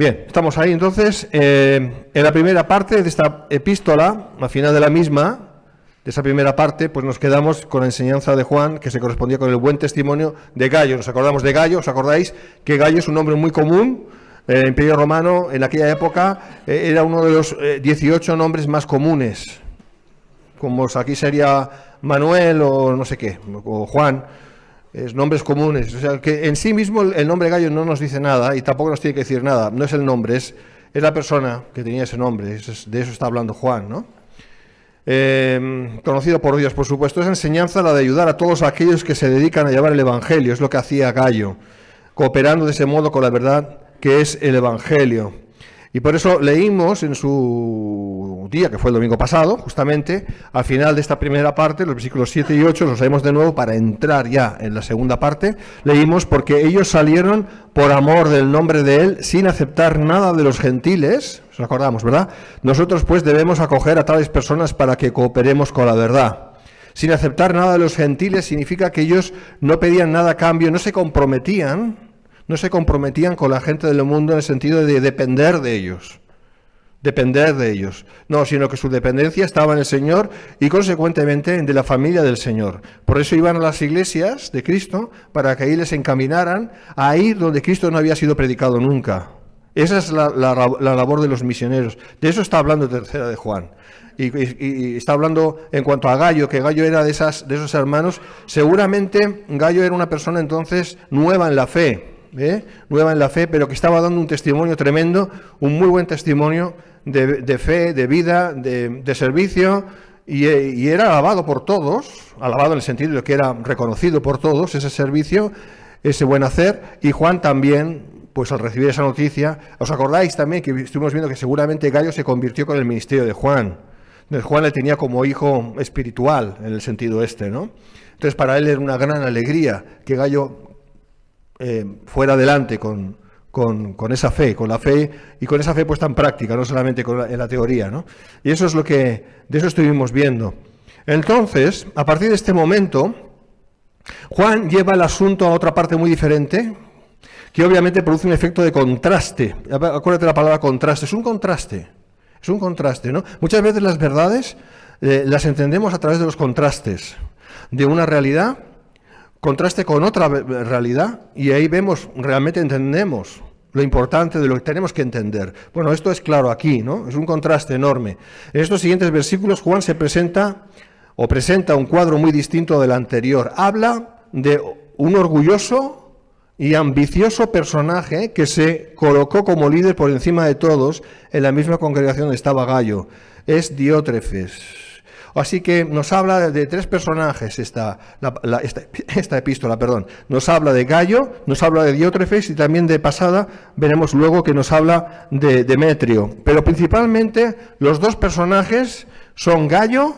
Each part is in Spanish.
Bien, estamos ahí entonces. Eh, en la primera parte de esta epístola, al final de la misma, de esa primera parte, pues nos quedamos con la enseñanza de Juan, que se correspondía con el buen testimonio de Gallo. Nos acordamos de Gallo, ¿os acordáis? Que Gallo es un nombre muy común. El eh, Imperio Romano, en aquella época, eh, era uno de los 18 nombres más comunes. Como aquí sería Manuel o no sé qué, o Juan es nombres comunes. O sea, que en sí mismo el, nombre gallo no nos dice nada y tampoco nos tiene que decir nada. No es el nombre, es, la persona que tenía ese nombre. de eso está hablando Juan, ¿no? Em, conocido por Dios, por supuesto. Es enseñanza la de ayudar a todos aquellos que se dedican a llevar el Evangelio. Es lo que hacía Gallo, cooperando de ese modo con la verdad que es el Evangelio. Y por eso leímos en su día, que fue el domingo pasado, justamente, al final de esta primera parte, los versículos 7 y 8, los leemos de nuevo para entrar ya en la segunda parte, leímos porque ellos salieron por amor del nombre de Él sin aceptar nada de los gentiles, nos acordamos, ¿verdad? Nosotros pues debemos acoger a tales personas para que cooperemos con la verdad. Sin aceptar nada de los gentiles significa que ellos no pedían nada a cambio, no se comprometían no se comprometían con la gente del mundo en el sentido de depender de ellos, depender de ellos, no, sino que su dependencia estaba en el Señor y consecuentemente de la familia del Señor. Por eso iban a las iglesias de Cristo para que ahí les encaminaran a ir donde Cristo no había sido predicado nunca. Esa es la, labor de los misioneros. De eso está hablando Tercera de Juan. Y, está hablando en cuanto a Gallo, que Gallo era de, esas, de esos hermanos. Seguramente Gallo era una persona entonces nueva en la fe ¿eh? nueva en la fe, pero que estaba dando un testimonio tremendo, un muy buen testimonio de, fe, de vida, de, servicio, eh, y, era alabado por todos, alabado en el sentido de que era reconocido por todos ese servicio, ese buen hacer, y Juan también, pues al recibir esa noticia, os acordáis también que estuvimos viendo que seguramente Gallo se convirtió con el ministerio de Juan. Juan le tenía como hijo espiritual en el sentido este, ¿no? Entonces para él era una gran alegría que Gallo eh, fuera adelante con, esa fe, con la fe y con esa fe puesta en práctica, no solamente con la, en la teoría. ¿no? Y eso es lo que, de eso estuvimos viendo. Entonces, a partir de este momento, Juan lleva el asunto a otra parte muy diferente, que obviamente produce un efecto de contraste. Acuérdate la palabra contraste, es un contraste, es un contraste, ¿no? Muchas veces las verdades eh, las entendemos a través de los contrastes de una realidad contraste con otra realidad y ahí vemos, realmente entendemos lo importante de lo que tenemos que entender. Bueno, esto es claro aquí, ¿no? Es un contraste enorme. En estos siguientes versículos Juan se presenta o presenta un cuadro muy distinto del anterior. Habla de un orgulloso y ambicioso personaje que se colocó como líder por encima de todos en la misma congregación de estaba Gallo. Es Diótrefes. Así que nos habla de tres personajes esta, esta, epístola, perdón. Nos habla de Gallo, nos habla de Diótrefes y también de Pasada, veremos luego que nos habla de Demetrio. Pero principalmente los dos personajes son Gallo,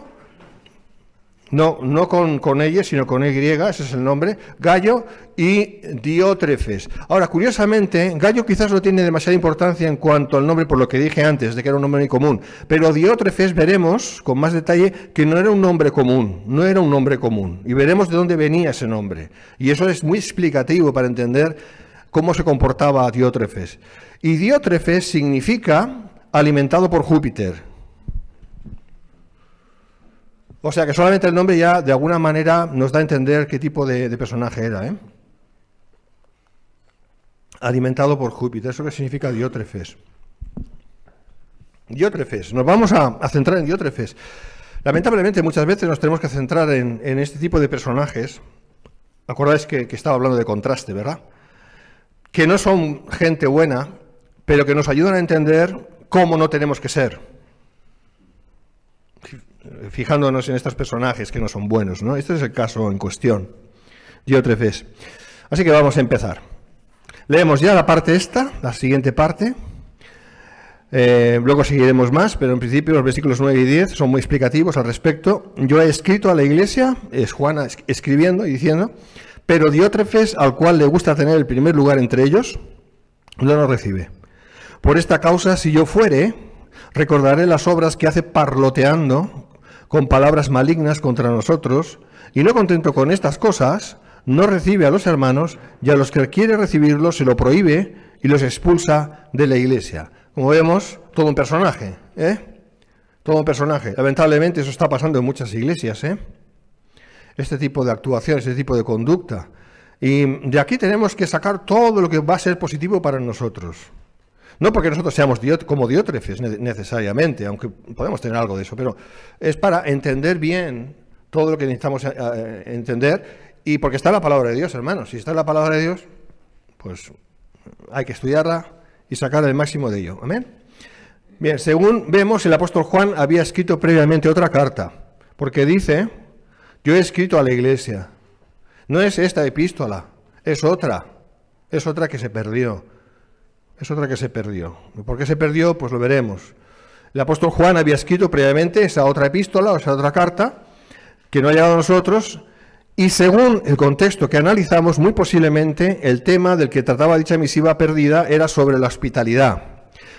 no, no con, con ella, sino con Y, e ese es el nombre, Gallo y Diótrefes. Ahora, curiosamente, Gallo quizás no tiene demasiada importancia en cuanto al nombre, por lo que dije antes, de que era un nombre muy común, pero Diótrefes veremos con más detalle que no era un nombre común, no era un nombre común, y veremos de dónde venía ese nombre. Y eso es muy explicativo para entender cómo se comportaba Diótrefes. Y Diótrefes significa alimentado por Júpiter. O sea que solamente el nombre ya de alguna manera nos da a entender qué tipo de, de personaje era. ¿eh? alimentado por Júpiter. ¿Eso qué significa Diótrefes? Diótrefes. Nos vamos a, centrar en Diótrefes. Lamentablemente, muchas veces nos tenemos que centrar en, este tipo de personajes. Acordáis que, que, estaba hablando de contraste, ¿verdad? Que no son gente buena, pero que nos ayudan a entender cómo no tenemos que ser. Fijándonos en estos personajes que no son buenos, ¿no? Este es el caso en cuestión. Diótrefes. Así que vamos a empezar. Leemos ya la parte esta, la siguiente parte. Eh, luego seguiremos más, pero en principio los versículos 9 y 10 son muy explicativos al respecto. Yo he escrito a la iglesia, es Juana escribiendo y diciendo, pero Diótrefes, al cual le gusta tener el primer lugar entre ellos, no lo recibe. Por esta causa, si yo fuere, recordaré las obras que hace parloteando con palabras malignas contra nosotros, y no contento con estas cosas, no recibe a los hermanos y a los que quiere recibirlos se lo prohíbe y los expulsa de la iglesia. Como vemos, todo un personaje, ¿eh? Todo un personaje. Lamentablemente eso está pasando en muchas iglesias, ¿eh? Este tipo de actuación, este tipo de conducta. Y de aquí tenemos que sacar todo lo que va a ser positivo para nosotros. No porque nosotros seamos como diótrefes necesariamente, aunque podemos tener algo de eso, pero es para entender bien todo lo que necesitamos eh, eh, entender y porque está la palabra de Dios, hermanos. Si está la palabra de Dios, pues hay que estudiarla y sacar el máximo de ello. Amén. Bien, según vemos, el apóstol Juan había escrito previamente otra carta, porque dice, yo he escrito a la iglesia. No es esta epístola, es otra. Es otra que se perdió. Es otra que se perdió. ¿Por qué se perdió? Pues lo veremos. El apóstol Juan había escrito previamente esa otra epístola, o esa otra carta, que no ha llegado a nosotros, y según el contexto que analizamos, muy posiblemente el tema del que trataba dicha misiva perdida era sobre la hospitalidad.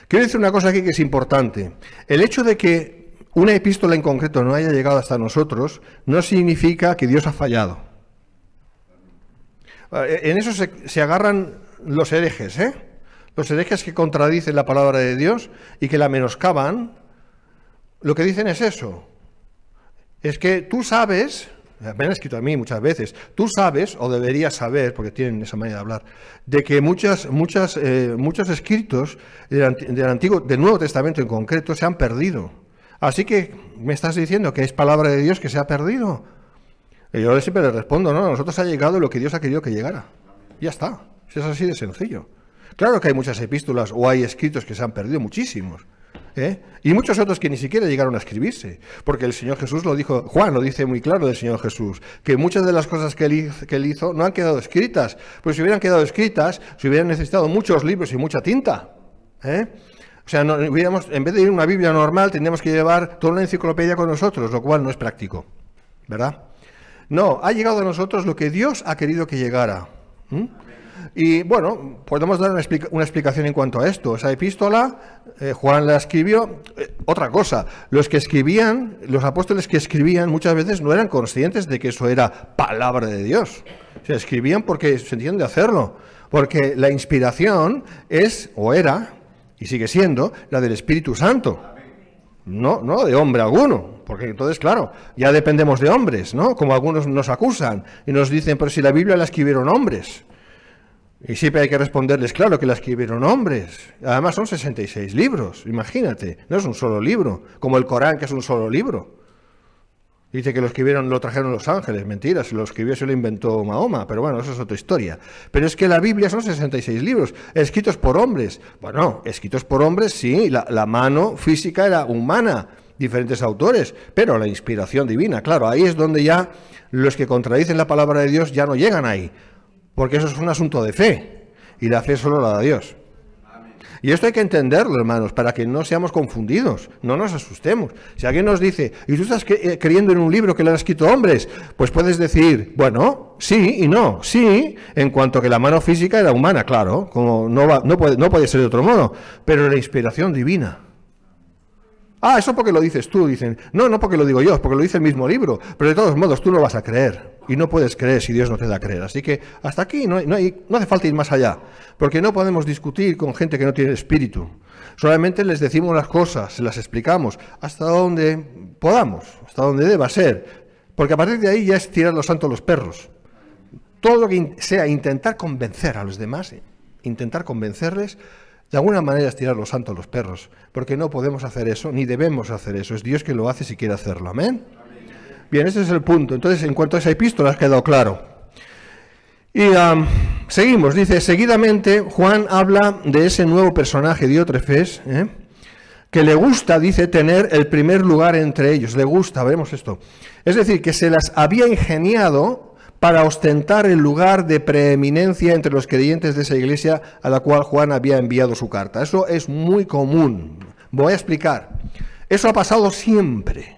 Quiero decir una cosa aquí que es importante. El hecho de que una epístola en concreto no haya llegado hasta nosotros no significa que Dios ha fallado. Ah, e, en eso se, agarran los herejes, ¿eh? Los herejes que contradicen la palabra de Dios y que la menoscaban, lo que dicen es eso. Es que tú sabes me han escrito a mí muchas veces, tú sabes, o deberías saber, porque tienen esa manera de hablar, de que muchas, muchas, eh, muchos escritos del, Antiguo, del Nuevo Testamento en concreto se han perdido. Así que me estás diciendo que es palabra de Dios que se ha perdido. Y yo siempre le respondo, no, a nosotros ha llegado lo que Dios ha querido que llegara. Ya está, si es así de sencillo. Claro que hay muchas epístolas o hay escritos que se han perdido, muchísimos. ¿Eh? y muchos otros que ni siquiera llegaron a escribirse, porque el Señor Jesús lo dijo, Juan lo dice muy claro del Señor Jesús, que muchas de las cosas que él, hizo, que hizo no han quedado escritas, pues si hubieran quedado escritas, se hubieran necesitado muchos libros y mucha tinta. ¿eh? O sea, no, hubiéramos, en vez de ir a una Biblia normal, tendríamos que llevar toda una enciclopedia con nosotros, lo cual no es práctico, ¿verdad? No, ha llegado a nosotros lo que Dios ha querido que llegara. Y bueno, podemos dar una, explicación en cuanto a esto. Esa epístola, eh, Juan la escribió. Eh, otra cosa, los que escribían, los apóstoles que escribían muchas veces no eran conscientes de que eso era palabra de Dios. se escribían porque sentían de hacerlo. Porque la inspiración es, o era, y sigue siendo, la del Espíritu Santo. No, no de hombre alguno, porque entonces, claro, ya dependemos de hombres, ¿no? Como algunos nos acusan y nos dicen, pero si la Biblia la escribieron hombres. Y siempre hay que responderles, claro que la escribieron hombres. Además son 66 libros, imagínate. No es un solo libro, como el Corán, que es un solo libro. Dice que lo escribieron, lo trajeron los ángeles, mentira, si lo escribió se lo inventó Mahoma, pero bueno, eso es otra historia. Pero es que la Biblia son 66 libros, escritos por hombres. Bueno, escritos por hombres, sí, la, la mano física era humana, diferentes autores, pero la inspiración divina, claro, ahí es donde ya los que contradicen la palabra de Dios ya no llegan ahí, porque eso es un asunto de fe. Y la fe solo la da Dios. Y esto hay que entenderlo, hermanos, para que no seamos confundidos, no nos asustemos. Si alguien nos dice, ¿y tú estás eh, creyendo en un libro que le han escrito hombres? Pues puedes decir, bueno, sí y no. Sí, en cuanto que la mano física era humana, claro, como no, va, no, puede, no puede ser de otro modo, pero la inspiración divina. Ah, eso porque lo dices tú, dicen. No, no porque lo digo yo, es porque lo dice el mismo libro. Pero de todos modos, tú no vas a creer. Y no puedes creer si Dios no te da a creer. Así que hasta aquí no, no, hace falta ir más allá. Porque no podemos discutir con gente que no tiene espíritu. Solamente les decimos las cosas, se las explicamos, hasta donde podamos, hasta donde deba ser. Porque a partir de ahí ya es tirar los santos los perros. Todo lo que sea intentar convencer a los demás, eh, intentar convencerles, de alguna manera es tirar los santos a los perros, porque no podemos hacer eso, ni debemos hacer eso. Es Dios que lo hace si quiere hacerlo. Amén. Bien, ese es el punto. Entonces, en cuanto a esa epístola, ha quedado claro. Y seguimos, dice, seguidamente Juan habla de ese nuevo personaje, Diótrefes, ¿eh? que le gusta, dice, tener el primer lugar entre ellos. Le gusta, veremos esto. Es decir, que se las había ingeniado para ostentar el lugar de preeminencia entre los creyentes de esa iglesia a la cual Juan había enviado su carta. Eso es muy común. Voy a explicar. Eso ha pasado siempre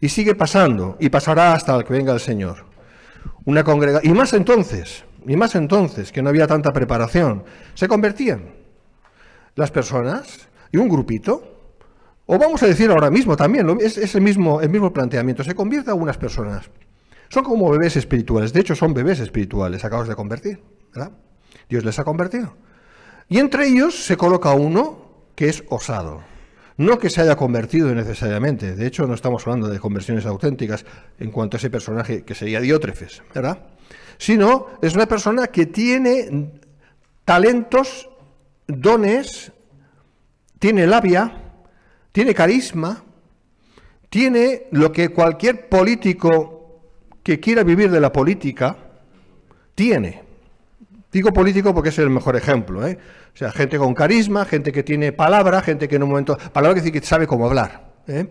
y sigue pasando y pasará hasta que venga el Señor. Una congregación, y más entonces, y más entonces, que no había tanta preparación, se convertían las personas y un grupito, o vamos a decir ahora mismo también, es, es el, mismo, el mismo planteamiento, se convierten algunas personas son como bebés espirituales. De hecho, son bebés espirituales, Acabas de convertir. ¿verdad? Dios les ha convertido. Y entre ellos se coloca uno que es osado. No que se haya convertido necesariamente. De hecho, no estamos hablando de conversiones auténticas en cuanto a ese personaje que sería Diótrefes, ¿verdad? Sino es una persona que tiene talentos, dones, tiene labia, tiene carisma, tiene lo que cualquier político que quiera vivir de la política tiene. Digo político porque es el mejor ejemplo. ¿eh? O sea, gente con carisma, gente que tiene palabra, gente que en un momento... Palabra que decir que sabe cómo hablar, ¿eh?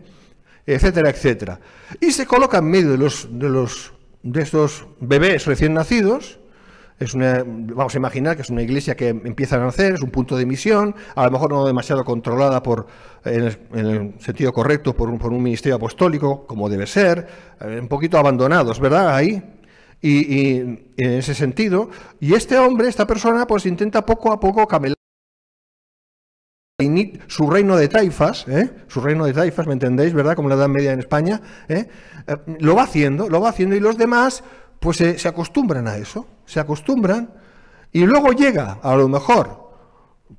etcétera, etcétera. Y se coloca en medio de, los, de, los, de estos bebés recién nacidos una, vamos a imaginar que es una iglesia que empiezan a nacer, es un punto de misión, a lo mejor no demasiado controlada por, en, el, sentido correcto por un, por un, ministerio apostólico, como debe ser, eh, un poquito abandonados, ¿verdad? Ahí. Y, en ese sentido, y este hombre, esta persona, pues intenta poco a poco camelar su reino de taifas, ¿eh? su reino de taifas, ¿me entendéis, verdad? Como la Edad Media en España, ¿eh? Eh, lo va haciendo, lo va haciendo y los demás pues se acostumbran a eso se acostumbran y luego llega, a lo mejor,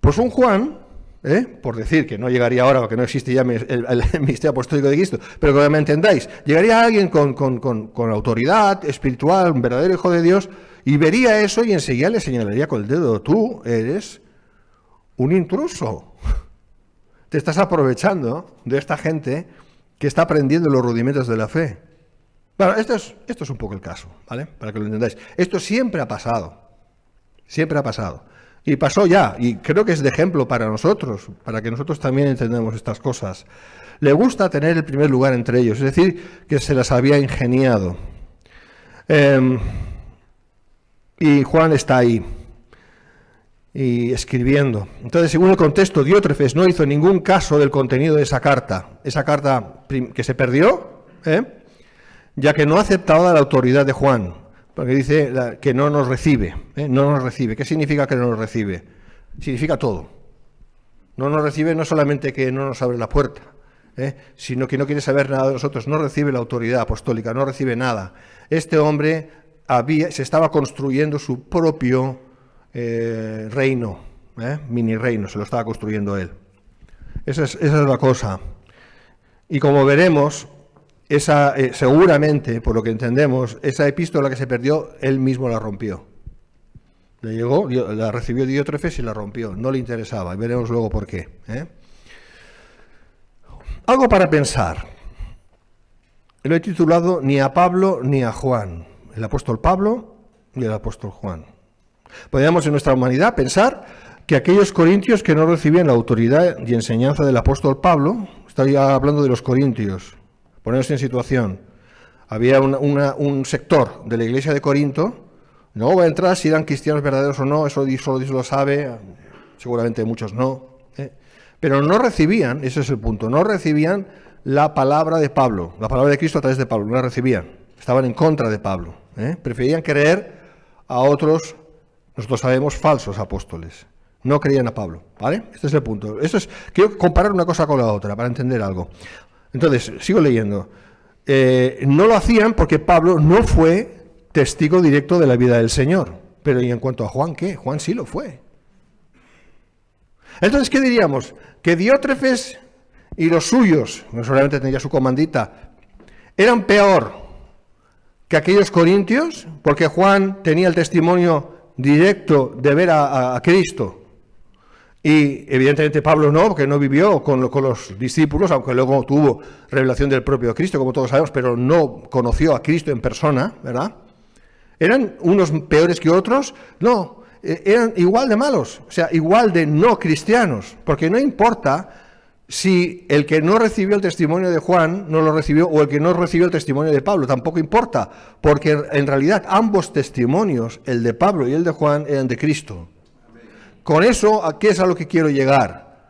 pues un Juan, ¿eh? por decir que no llegaría ahora porque no existe ya el, Ministerio Apostólico de Cristo, pero que me entendáis, llegaría alguien con, con, autoridad espiritual, un verdadero hijo de Dios, y vería eso y enseguida le señalaría con el dedo, tú eres un intruso. Te estás aprovechando de esta gente que está aprendiendo los rudimentos de la fe. Bueno, esto es, esto es un poco el caso, ¿vale? Para que lo entendáis. Esto siempre ha pasado. Siempre ha pasado. Y pasó ya, y creo que es de ejemplo para nosotros, para que nosotros también entendamos estas cosas. Le gusta tener el primer lugar entre ellos, es decir, que se las había ingeniado. Em, y Juan está ahí, y escribiendo. Entonces, según el contexto, Diótrefes no hizo ningún caso del contenido de esa carta, esa carta que se perdió, ¿eh? ya que no aceptaba la autoridad de Juan, porque dice que no nos recibe, ¿eh? no nos recibe. ¿Qué significa que no nos recibe? Significa todo. No nos recibe no solamente que no nos abre la puerta, ¿eh? sino que no quiere saber nada de nosotros, no recibe la autoridad apostólica, no recibe nada. Este hombre se estaba construyendo su propio eh, reino, mini reino, se lo estaba construyendo él. esa es la cosa. Y como veremos, esa, eh, seguramente, por lo que entendemos, esa epístola que se perdió, él mismo la rompió. Le llegó, la recibió Diótrefes y la rompió. No le interesaba, y veremos luego por qué. ¿eh? Algo para pensar. Lo he titulado Ni a Pablo ni a Juan. El apóstol Pablo y el apóstol Juan. Podríamos en nuestra humanidad pensar que aquellos corintios que no recibían la autoridad y enseñanza del apóstol Pablo, estoy hablando de los corintios, ponernos en situación. Había un sector de la iglesia de Corinto, no voy a entrar si eran cristianos verdaderos o no, eso solo Dios lo sabe, seguramente muchos no, ¿eh? pero no recibían, ese es el punto, no recibían la palabra de Pablo, la palabra de Cristo a través de Pablo, no la recibían, estaban en contra de Pablo, ¿eh? preferían creer a otros, nosotros sabemos, falsos apóstoles no creían a Pablo, ¿vale? Este es el punto. Esto es, quiero comparar una cosa con la otra para entender algo. Entonces, sigo leyendo. Eh, no lo hacían porque Pablo no fue testigo directo de la vida del Señor. Pero ¿y en cuanto a Juan qué? Juan sí lo fue. Entonces, ¿qué diríamos? Que Diótrefes y los suyos, no solamente tenía su comandita, eran peor que aquellos corintios, porque Juan tenía el testimonio directo de ver a Cristo. Y evidentemente Pablo no, porque no vivió con, los discípulos, aunque luego tuvo revelación del propio Cristo, como todos sabemos, pero no conoció a Cristo en persona, ¿verdad? ¿Eran unos peores que otros? No, e, eran igual de malos, o sea, igual de no cristianos, porque no importa si el que no recibió el testimonio de Juan no lo recibió o el que no recibió el testimonio de Pablo, tampoco importa, porque en realidad ambos testimonios, el de Pablo y el de Juan, eran de Cristo. Con eso, ¿a qué es a lo que quiero llegar?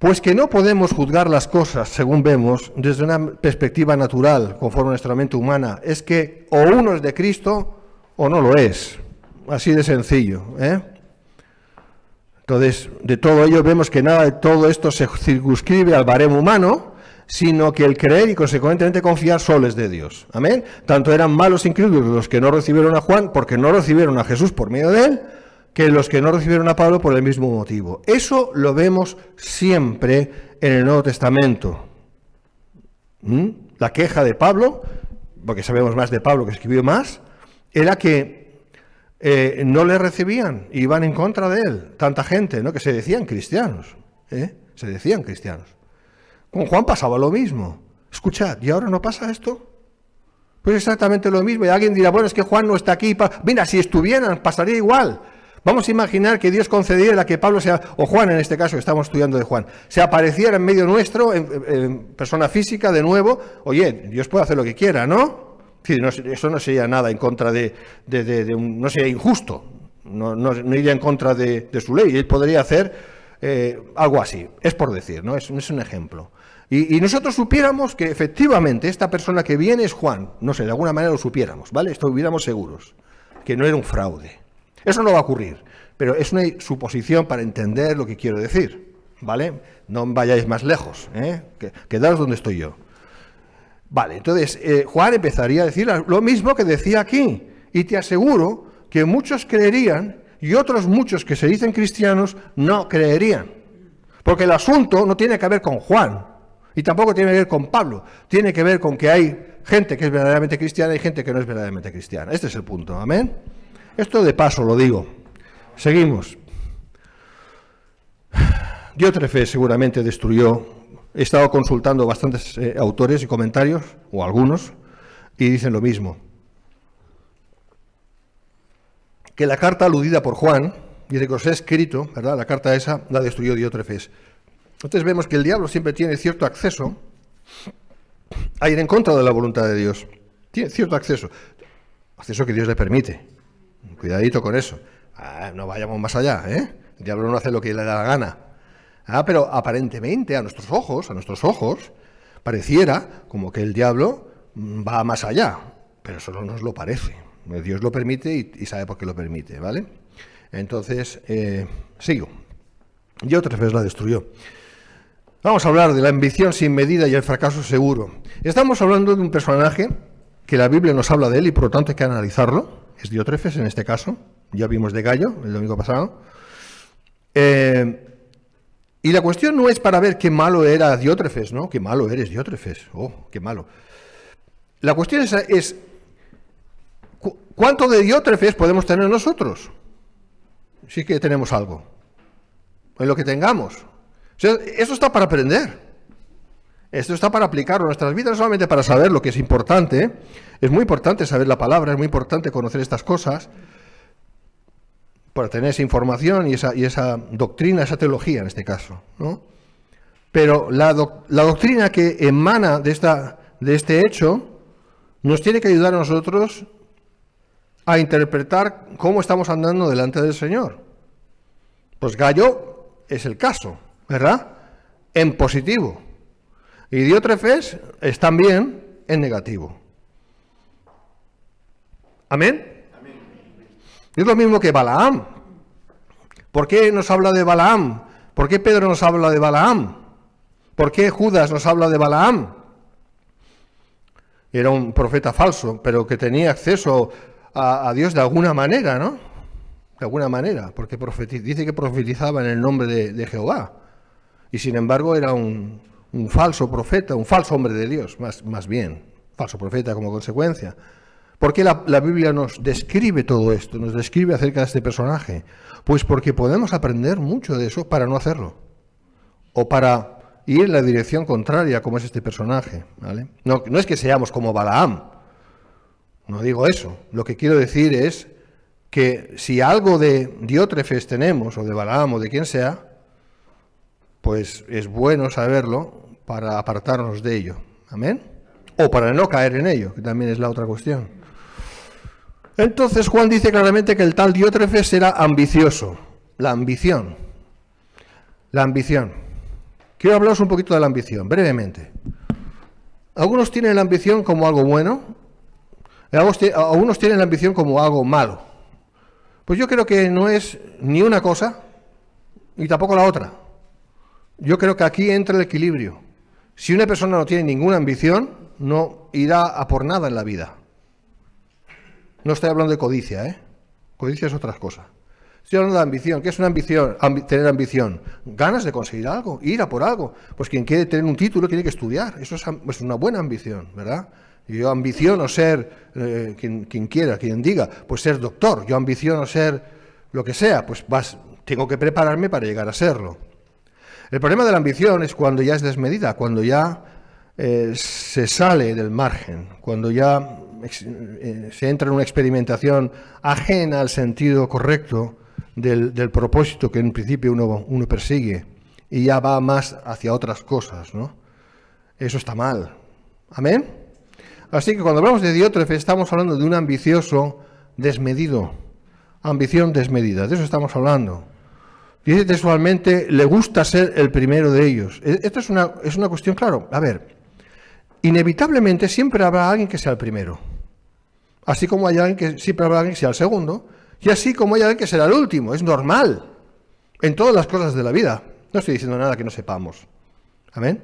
Pues que no podemos juzgar las cosas, según vemos, desde una perspectiva natural, conforme a nuestra mente humana. Es que o uno es de Cristo o no lo es. Así de sencillo. ¿eh? Entonces, de todo ello vemos que nada de todo esto se circunscribe al baremo humano, sino que el creer y consecuentemente confiar solo es de Dios. Amén. Tanto eran malos e incrédulos los que no recibieron a Juan porque no recibieron a Jesús por medio de él, que los que no recibieron a Pablo por el mismo motivo. Eso lo vemos siempre en el Nuevo Testamento. ¿Mm? La queja de Pablo, porque sabemos más de Pablo que escribió más, era que eh, no le recibían, iban en contra de él, tanta gente, ¿no? que se decían cristianos, ¿eh? se decían cristianos. Con Juan pasaba lo mismo. Escuchad, ¿y ahora no pasa esto? Pues exactamente lo mismo. Y alguien dirá, bueno, es que Juan no está aquí. Mira, si estuvieran, pasaría igual. Vamos a imaginar que Dios concediera que Pablo sea, o Juan en este caso, que estamos estudiando de Juan, se apareciera en medio nuestro, en, persona física de nuevo. Oye, Dios puede hacer lo que quiera, ¿no? eso no sería nada en contra de, un, no sería injusto, no, iría en contra de, su ley. Él podría hacer eh, algo así, es por decir, ¿no? Es, un ejemplo. Y, y, nosotros supiéramos que efectivamente esta persona que viene es Juan, no sé, de alguna manera lo supiéramos, ¿vale? Estuviéramos seguros, que no era un fraude. Eso no va a ocurrir, pero es una suposición para entender lo que quiero decir, ¿vale? No vayáis más lejos, ¿eh? quedaros donde estoy yo. Vale, entonces eh, Juan empezaría a decir lo mismo que decía aquí, y te aseguro que muchos creerían y otros muchos que se dicen cristianos no creerían, porque el asunto no tiene que ver con Juan, y tampoco tiene que ver con Pablo, tiene que ver con que hay gente que es verdaderamente cristiana y gente que no es verdaderamente cristiana. Este es el punto, amén. Esto de paso lo digo. Seguimos. Diótrefe seguramente destruyó. He estado consultando bastantes eh, autores y comentarios, o algunos, y dicen lo mismo. Que la carta aludida por Juan, dice que os he escrito, ¿verdad? La carta esa la destruyó Diótrefes. Entonces vemos que el diablo siempre tiene cierto acceso a ir en contra de la voluntad de Dios. Tiene cierto acceso. Acceso que Dios le permite. Cuidadito con eso. Ah, no vayamos más allá, ¿eh? El diablo no hace lo que le da la gana. Ah, pero aparentemente a nuestros ojos, a nuestros ojos, pareciera como que el diablo mm, va más allá, pero eso no nos lo parece. Dios lo permite y, sabe por qué lo permite, ¿vale? Entonces, eh, sigo. Y otra vez la destruyó. Vamos a hablar de la ambición sin medida y el fracaso seguro. Estamos hablando de un personaje que la Biblia nos habla de él y por lo tanto hay que analizarlo es Diotrefes en este caso, ya vimos de Gallo el domingo pasado. Eh, y la cuestión no es para ver qué malo era Diótrefes, ¿no? Qué malo eres Diótrefes, oh, qué malo. La cuestión es, ¿cuánto de Diótrefes podemos tener nosotros? Sí que tenemos algo. En lo que tengamos. eso está para aprender. Esto está para aplicarlo en nuestras vidas, no solamente para saber lo que es importante. Es muy importante saber la palabra, es muy importante conocer estas cosas, para tener esa información y esa, y esa doctrina, esa teología en este caso. Pero la, doctrina que emana de, esta, de este hecho nos tiene que ayudar a nosotros a interpretar cómo estamos andando delante del Señor. Pues Gallo es el caso, ¿verdad? En positivo. Y Diótrefes es también en negativo. ¿Amén? Es lo mismo que Balaam. ¿Por qué nos habla de Balaam? ¿Por qué Pedro nos habla de Balaam? ¿Por qué Judas nos habla de Balaam? Era un profeta falso, pero que tenía acceso a, Dios de alguna manera, ¿no? De alguna manera, porque dice que profetizaba en el nombre de Jehová. Y sin embargo era un, un falso profeta, un falso hombre de Dios, más, más bien, falso profeta como consecuencia. ¿Por qué la, Biblia nos describe todo esto? Nos describe acerca de este personaje. Pues porque podemos aprender mucho de eso para no hacerlo. O para ir en la dirección contraria como es este personaje. No, no es que seamos como Balaam. No digo eso. Lo que quiero decir es que si algo de Diótrefes tenemos, o de Balaam, o de quien sea, pues es bueno saberlo para apartarnos de ello. Amén. O para no caer en ello, que también es la otra cuestión. Entonces Juan dice claramente que el tal Diótrefe será ambicioso. La ambición. La ambición. Quiero hablaros un poquito de la ambición, brevemente. Algunos tienen la ambición como algo bueno, algunos tienen la ambición como algo malo. Pues yo creo que no es ni una cosa ni tampoco la otra. Yo creo que aquí entra el equilibrio. Si una persona no tiene ninguna ambición, no irá a por nada en la vida. No estoy hablando de codicia, ¿eh? Codicia es otra cosa. Estoy hablando de ambición. ¿Qué es una ambición? tener ambición. Ganas de conseguir algo, ir a por algo. Pues quien quiere tener un título tiene que estudiar. Eso es, una buena ambición, ¿verdad? Yo ambiciono ser, eh, quien, quien, quiera, quien diga, pues ser doctor. Yo ambiciono ser lo que sea. Pues vas, tengo que prepararme para llegar a serlo. El problema de la ambición es cuando ya es desmedida, cuando ya eh, se sale del margen, cuando ya eh, se entra en una experimentación ajena al sentido correcto del, propósito que en principio uno, persigue y ya va más hacia otras cosas, ¿no? Eso está mal. Amén. Así que cuando hablamos de diótrefe estamos hablando de un ambicioso desmedido, ambición desmedida, de eso estamos hablando. Dice textualmente, le gusta ser el primero de ellos. E, esto es una, es una cuestión, claro, a ver, inevitablemente siempre habrá alguien que sea el primero. Así como hay alguien que siempre habrá alguien que sea el segundo. Y así como hay alguien que será el último. Es normal. En todas las cosas de la vida. No estoy diciendo nada que no sepamos. Amén.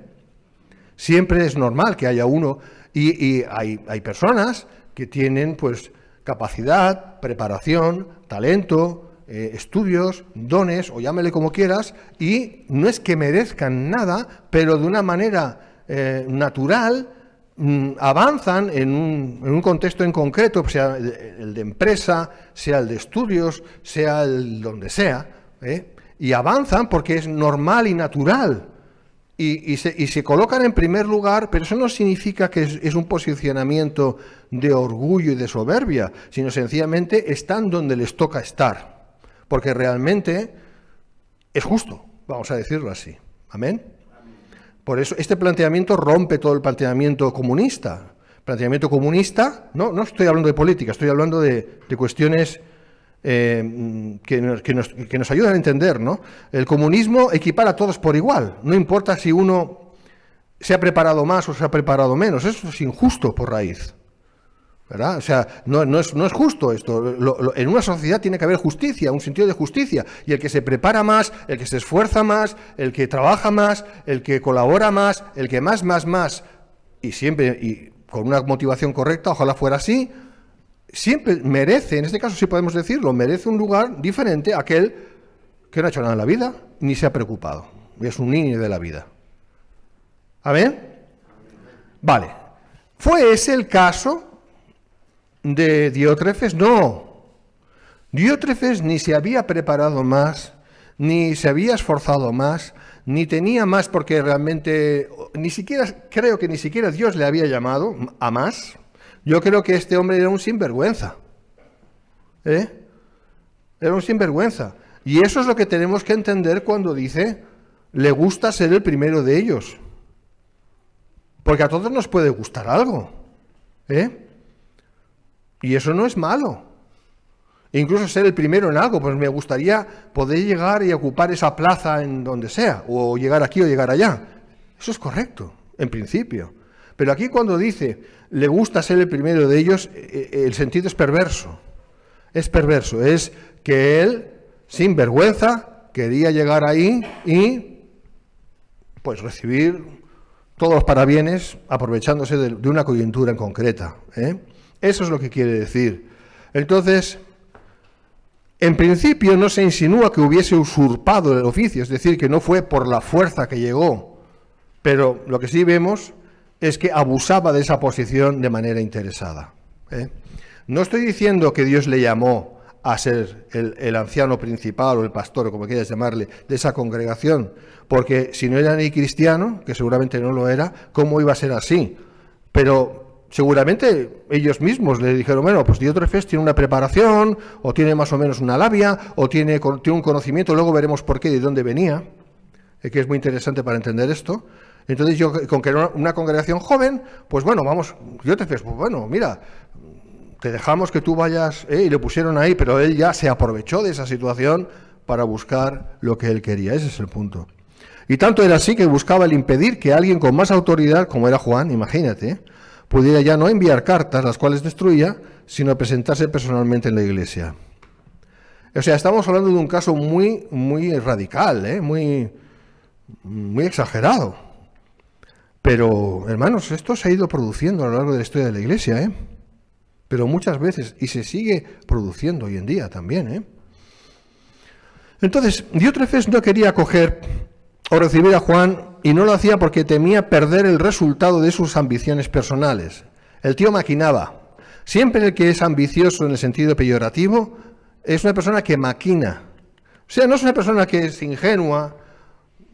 Siempre es normal que haya uno. Y, hay, hay personas que tienen, pues, capacidad, preparación, talento, eh, estudios, dones, o llámele como quieras, y no es que merezcan nada, pero de una manera eh, natural mm, avanzan en un, contexto en concreto, sea el de empresa, sea el de estudios, sea el donde sea, ¿eh? y avanzan porque es normal y natural. Y, se, colocan en primer lugar, pero eso no significa que es, un posicionamiento de orgullo y de soberbia, sino sencillamente están donde les toca estar porque realmente es justo, vamos a decirlo así. Amén. Por eso este planteamiento rompe todo el planteamiento comunista. Planteamiento comunista, no, no estoy hablando de política, estoy hablando de, cuestiones eh, que, nos, que, nos, ayudan a entender. ¿no? El comunismo equipara a todos por igual, no importa si uno se ha preparado más o se ha preparado menos, eso es injusto por raíz. O sea, no, es, no es justo esto. en una sociedad tiene que haber justicia, un sentido de justicia. Y el que se prepara más, el que se esfuerza más, el que trabaja más, el que colabora más, el que más, más, más, y siempre y con una motivación correcta, ojalá fuera así, siempre merece, en este caso sí podemos decirlo, merece un lugar diferente a aquel que no ha hecho nada en la vida, ni se ha preocupado. es un niño de la vida. ¿A ver? Vale. Fue ese el caso de Diótrefes, no. Diótrefes ni se había preparado más, ni se había esforzado más, ni tenía más porque realmente ni siquiera creo que ni siquiera Dios le había llamado a más. Yo creo que este hombre era un sinvergüenza. ¿Eh? Era un sinvergüenza. Y eso es lo que tenemos que entender cuando dice, le gusta ser el primero de ellos. Porque a todos nos puede gustar algo. ¿Eh? Y eso no es malo. incluso ser el primero en algo, pues me gustaría poder llegar y ocupar esa plaza en donde sea, o llegar aquí o llegar allá. Eso es correcto, en principio. Pero aquí cuando dice, le gusta ser el primero de ellos, e, e, el sentido es perverso. Es perverso, es que él, sin vergüenza, quería llegar ahí y pues recibir todos los parabienes aprovechándose de, una coyuntura en concreta. ¿eh? Eso es lo que quiere decir. Entonces, en principio no se insinúa que hubiese usurpado el oficio, es decir, que no fue por la fuerza que llegó, pero lo que sí vemos es que abusaba de esa posición de manera interesada. ¿eh? No estoy diciendo que Dios le llamó a ser el, el, anciano principal o el pastor, o como quieras llamarle, de esa congregación, porque si no era ni cristiano, que seguramente no lo era, ¿cómo iba a ser así? Pero seguramente ellos mismos le dijeron, bueno, pues Diotrefes tiene una preparación, o tiene más o menos una labia, o tiene, tiene un conocimiento, luego veremos por qué y de dónde venía, eh, que es muy interesante para entender esto. Entonces yo, eh, con que era una congregación joven, pues bueno, vamos, Diotrefes, pues bueno, mira, te dejamos que tú vayas, eh, y le pusieron ahí, pero él ya se aprovechó de esa situación para buscar lo que él quería, ese es el punto. Y tanto era así que buscaba el impedir que alguien con más autoridad, como era Juan, imagínate, pudiera ya no enviar cartas, las cuales destruía, sino presentarse personalmente en la iglesia. O sea, estamos hablando de un caso muy, muy radical, ¿eh? muy, muy exagerado. Pero, hermanos, esto se ha ido produciendo a lo largo de la historia de la iglesia, ¿eh? pero muchas veces, y se sigue produciendo hoy en día también. ¿eh? Entonces, Diotrefes no quería acoger o recibir a Juan y no lo hacía porque temía perder el resultado de sus ambiciones personales. El tío maquinaba. Siempre el que es ambicioso en el sentido peyorativo es una persona que maquina. O sea, no es una persona que es ingenua,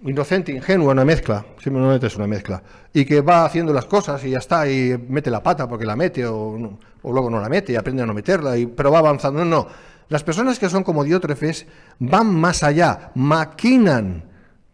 inocente, ingenua, una mezcla, simplemente es una mezcla, y que va haciendo las cosas y ya está, y mete la pata porque la mete, o, luego no la mete, y aprende a no meterla, y, pero va avanzando. No, no. Las personas que son como Diótrefes van más allá, maquinan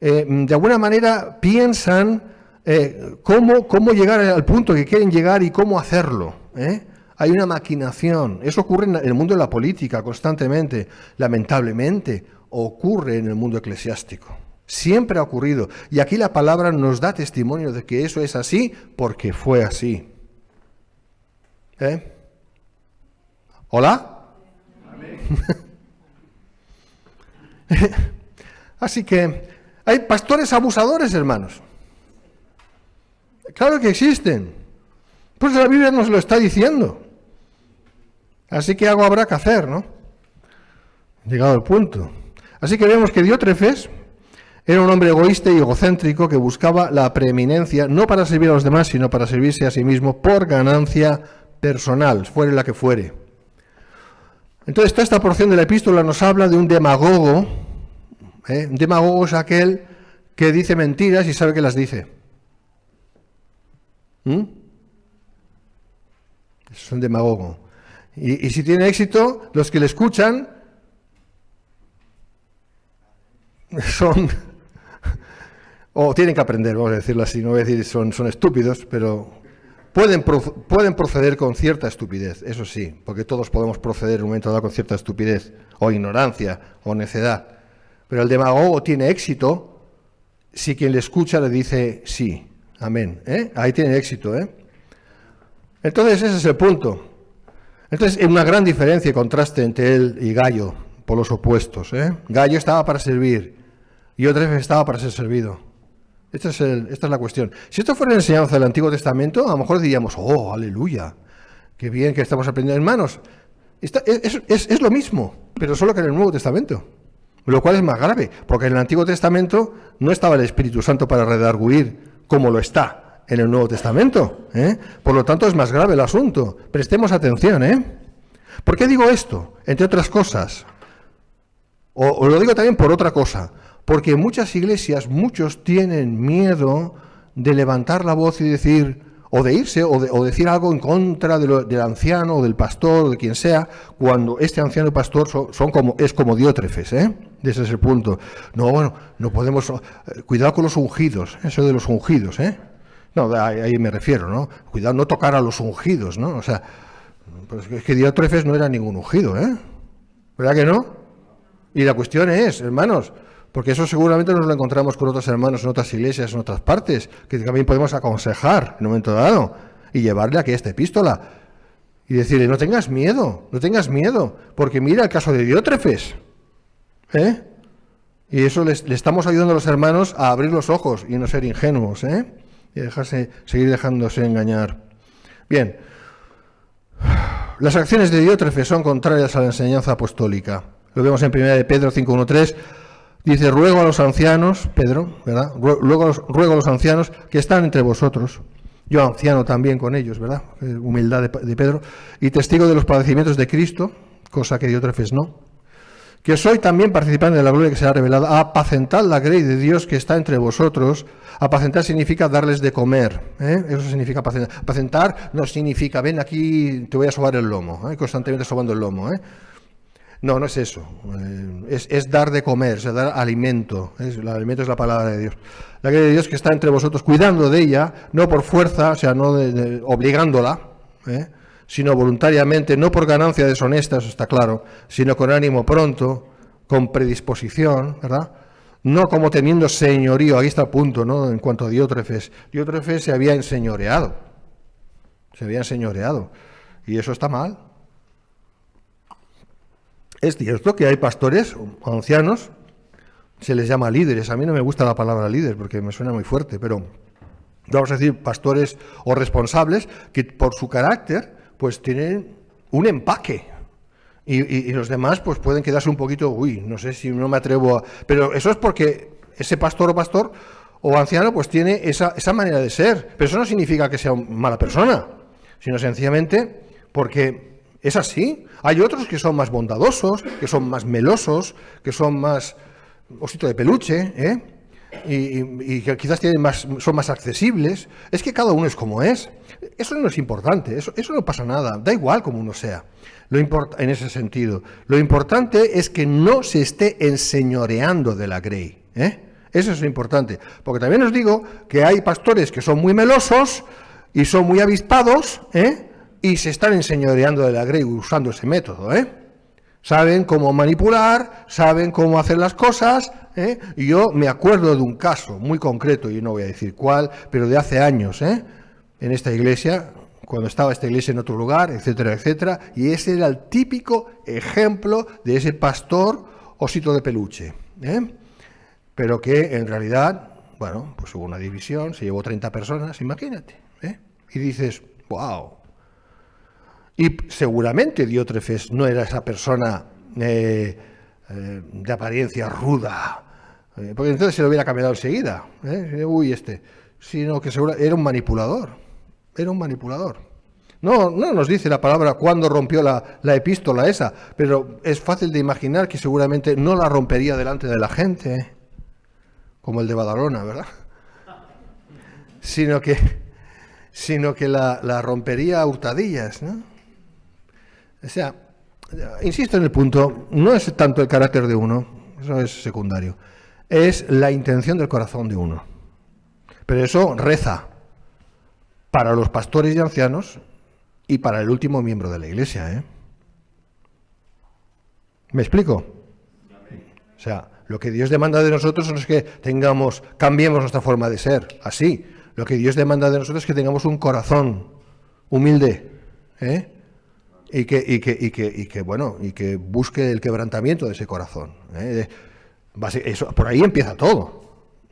eh, de alguna manera piensan eh, cómo, llegar al punto que quieren llegar y cómo hacerlo. ¿eh? Hay una maquinación. Eso ocurre en el mundo de la política constantemente. Lamentablemente, ocurre en el mundo eclesiástico. Siempre ha ocurrido. Y aquí la palabra nos da testimonio de que eso es así porque fue así. ¿Hola? así que hay pastores abusadores, hermanos. Claro que existen. eso pues la Biblia nos lo está diciendo. Así que algo habrá que hacer, ¿no? Llegado el punto. Así que vemos que Diótrefes era un hombre egoísta y egocéntrico que buscaba la preeminencia, no para servir a los demás, sino para servirse a sí mismo por ganancia personal, fuere la que fuere. Entonces, toda esta porción de la epístola nos habla de un demagogo ¿eh? Un demagogo es aquel que dice mentiras y sabe que las dice. ¿Mm? Es un demagogo. Y, si tiene éxito, los que le escuchan son o tienen que aprender, vamos a decirlo así, no voy a decir son, son estúpidos, pero pueden, pueden proceder con cierta estupidez, eso sí, porque todos podemos proceder en un momento dado con cierta estupidez, o ignorancia, o necedad, pero el demagogo tiene éxito si quien le escucha le dice sí, amén. ¿eh? Ahí tiene éxito. ¿eh? Entonces ese es el punto. Entonces hay una gran diferencia y contraste entre él y Gallo, por los opuestos. ¿eh? Gallo estaba para servir y otra vez estaba para ser servido. Este es esta es la cuestión. Si esto fuera la enseñanza del Antiguo Testamento, a lo mejor diríamos, oh, aleluya, qué bien que estamos aprendiendo. Hermanos, está, es lo mismo, pero solo que en el Nuevo Testamento. Lo cual es más grave, porque en el Antiguo Testamento no estaba el Espíritu Santo para redarguir como lo está en el Nuevo Testamento. ¿eh? Por lo tanto, es más grave el asunto. Prestemos atención. ¿eh? ¿Por qué digo esto? Entre otras cosas. O, lo digo también por otra cosa. Porque muchas iglesias muchos tienen miedo de levantar la voz y decir, o de irse o, de, decir algo en contra del anciano o del pastor o de quien sea, cuando este anciano y pastor son, como, es como diótrefes, ¿eh? Desde ese punto. No, bueno, no podemos... Eh, cuidado con los ungidos, eso de los ungidos, ¿eh? No, ahí, me refiero, ¿no? Cuidado, no tocar a los ungidos, ¿no? O sea, es que diótrefes no era ningún ungido, ¿eh? ¿Verdad que no? Y la cuestión es, hermanos, porque eso seguramente nos lo encontramos con otros hermanos en otras iglesias, en otras partes, que también podemos aconsejar en un momento dado y llevarle aquí esta epístola. Y decirle, no tengas miedo, no tengas miedo, porque mira el caso de Diótrefes. ¿eh? Y eso le estamos ayudando a los hermanos a abrir los ojos y no ser ingenuos, ¿eh? Y dejarse, seguir dejándose engañar. Bien. Las acciones de Diótrefes son contrarias a la enseñanza apostólica. Lo vemos en 1 de Pedro 5.1.3. Dice, ruego a los ancianos, Pedro, ¿verdad? Ruego los, ruego a los ancianos que están entre vosotros, yo anciano también con ellos, ¿verdad? Eh, humildad de, Pedro, y testigo de los padecimientos de Cristo, cosa que vez no, que soy también participante de la gloria que se será revelada, Apacentar la grey de Dios que está entre vosotros. Apacentar significa darles de comer, ¿eh? eso significa apacentar. Apacentar no significa, ven aquí, te voy a sobar el lomo, ¿eh? constantemente sobando el lomo, ¿eh? No, no es eso. Eh, es, dar de comer, es dar alimento. el alimento es la palabra de Dios. La que de Dios que está entre vosotros, cuidando de ella, no por fuerza, o sea, no obligándola, ¿eh? sino voluntariamente, no por ganancia deshonesta, eso está claro, sino con ánimo pronto, con predisposición, ¿verdad? No como teniendo señorío, ahí está el punto, ¿no? En cuanto a Diótrefes. Diótrefes se había enseñoreado. Se había enseñoreado. Y eso está mal. Es cierto que hay pastores o ancianos, se les llama líderes. A mí no me gusta la palabra líder porque me suena muy fuerte, pero vamos a decir pastores o responsables que por su carácter pues tienen un empaque. Y, los demás pues pueden quedarse un poquito, uy, no sé si no me atrevo a... Pero eso es porque ese pastor o pastor o anciano pues tiene esa, esa manera de ser. Pero eso no significa que sea una mala persona, sino sencillamente porque es así. Hay otros que son más bondadosos, que son más melosos, que son más osito de peluche, ¿eh? y, que quizás tienen más, son más accesibles. Es que cada uno es como es. Eso no es importante, eso, no pasa nada. Da igual como uno sea. Lo en ese sentido. Lo importante es que no se esté enseñoreando de la grey. ¿eh? Eso es lo importante. Porque también os digo que hay pastores que son muy melosos y son muy avispados, ¿eh? y se están enseñoreando de la Grey usando ese método, ¿eh? Saben cómo manipular, saben cómo hacer las cosas. ¿eh? Y yo me acuerdo de un caso muy concreto, y no voy a decir cuál, pero de hace años, ¿eh? en esta iglesia, cuando estaba esta iglesia en otro lugar, etcétera, etcétera. Y ese era el típico ejemplo de ese pastor osito de peluche. ¿eh? Pero que en realidad, bueno, pues hubo una división, se llevó 30 personas, imagínate. ¿eh? Y dices, wow, y seguramente Diótrefes no era esa persona eh, eh, de apariencia ruda, eh, porque entonces se lo hubiera cambiado enseguida. Uy, este. Sino que segura, era un manipulador. Era un manipulador. No, no nos dice la palabra cuándo rompió la, epístola esa, pero es fácil de imaginar que seguramente no la rompería delante de la gente, como el de Badalona, ¿verdad? Sino que, sino que la, la rompería a hurtadillas, ¿no? O sea, insisto en el punto, no es tanto el carácter de uno, eso es secundario, es la intención del corazón de uno. Pero eso reza para los pastores y ancianos y para el último miembro de la iglesia. ¿eh? ¿Me explico? O sea, lo que Dios demanda de nosotros no es que tengamos, cambiemos nuestra forma de ser, así. Lo que Dios demanda de nosotros es que tengamos un corazón humilde, ¿eh? y que, y que, y que, y que, bueno, y que busque el quebrantamiento de ese corazón. ¿eh? Eso, por ahí empieza todo.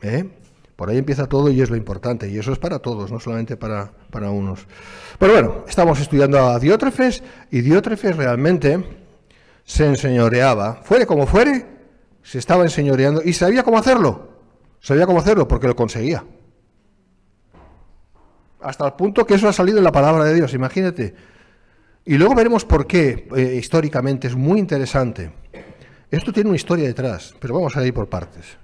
¿eh? Por ahí empieza todo y es lo importante. Y eso es para todos, no solamente para, para unos. Pero bueno, estamos estudiando a Diótrefes y Diótrefes realmente se enseñoreaba. Fuere como fuere, se estaba enseñoreando y sabía cómo hacerlo. Sabía cómo hacerlo porque lo conseguía. Hasta el punto que eso ha salido en la palabra de Dios, imagínate. Y luego veremos por qué eh, históricamente es muy interesante. Esto tiene una historia detrás, pero vamos a ir por partes.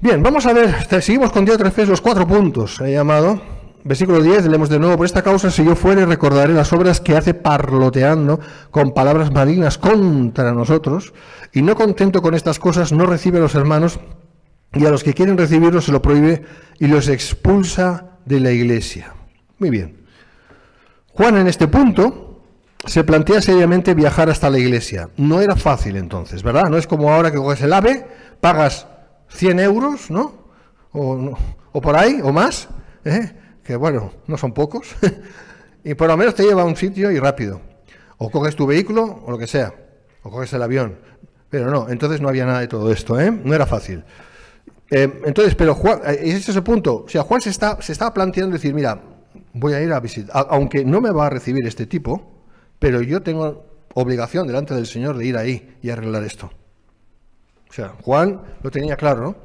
Bien, vamos a ver, seguimos con día veces los cuatro puntos, he llamado. Versículo 10, leemos de nuevo, por esta causa si yo fuere recordaré las obras que hace parloteando con palabras malignas contra nosotros, y no contento con estas cosas no recibe a los hermanos, y a los que quieren recibirlo se lo prohíbe y los expulsa de la iglesia. Muy bien. Juan en este punto se plantea seriamente viajar hasta la iglesia. No era fácil entonces, ¿verdad? No es como ahora que coges el AVE, pagas 100 euros, ¿no? O, por ahí, o más, ¿eh? que bueno, no son pocos, y por lo menos te lleva a un sitio y rápido. O coges tu vehículo o lo que sea, o coges el avión. Pero no, entonces no había nada de todo esto, ¿eh? no era fácil. Eh, entonces, pero Juan, eh, ese es ese punto. O sea, Juan se está, se estaba planteando decir, mira, voy a ir a visitar, aunque no me va a recibir este tipo, pero yo tengo obligación delante del Señor de ir ahí y arreglar esto. O sea, Juan lo tenía claro, ¿no?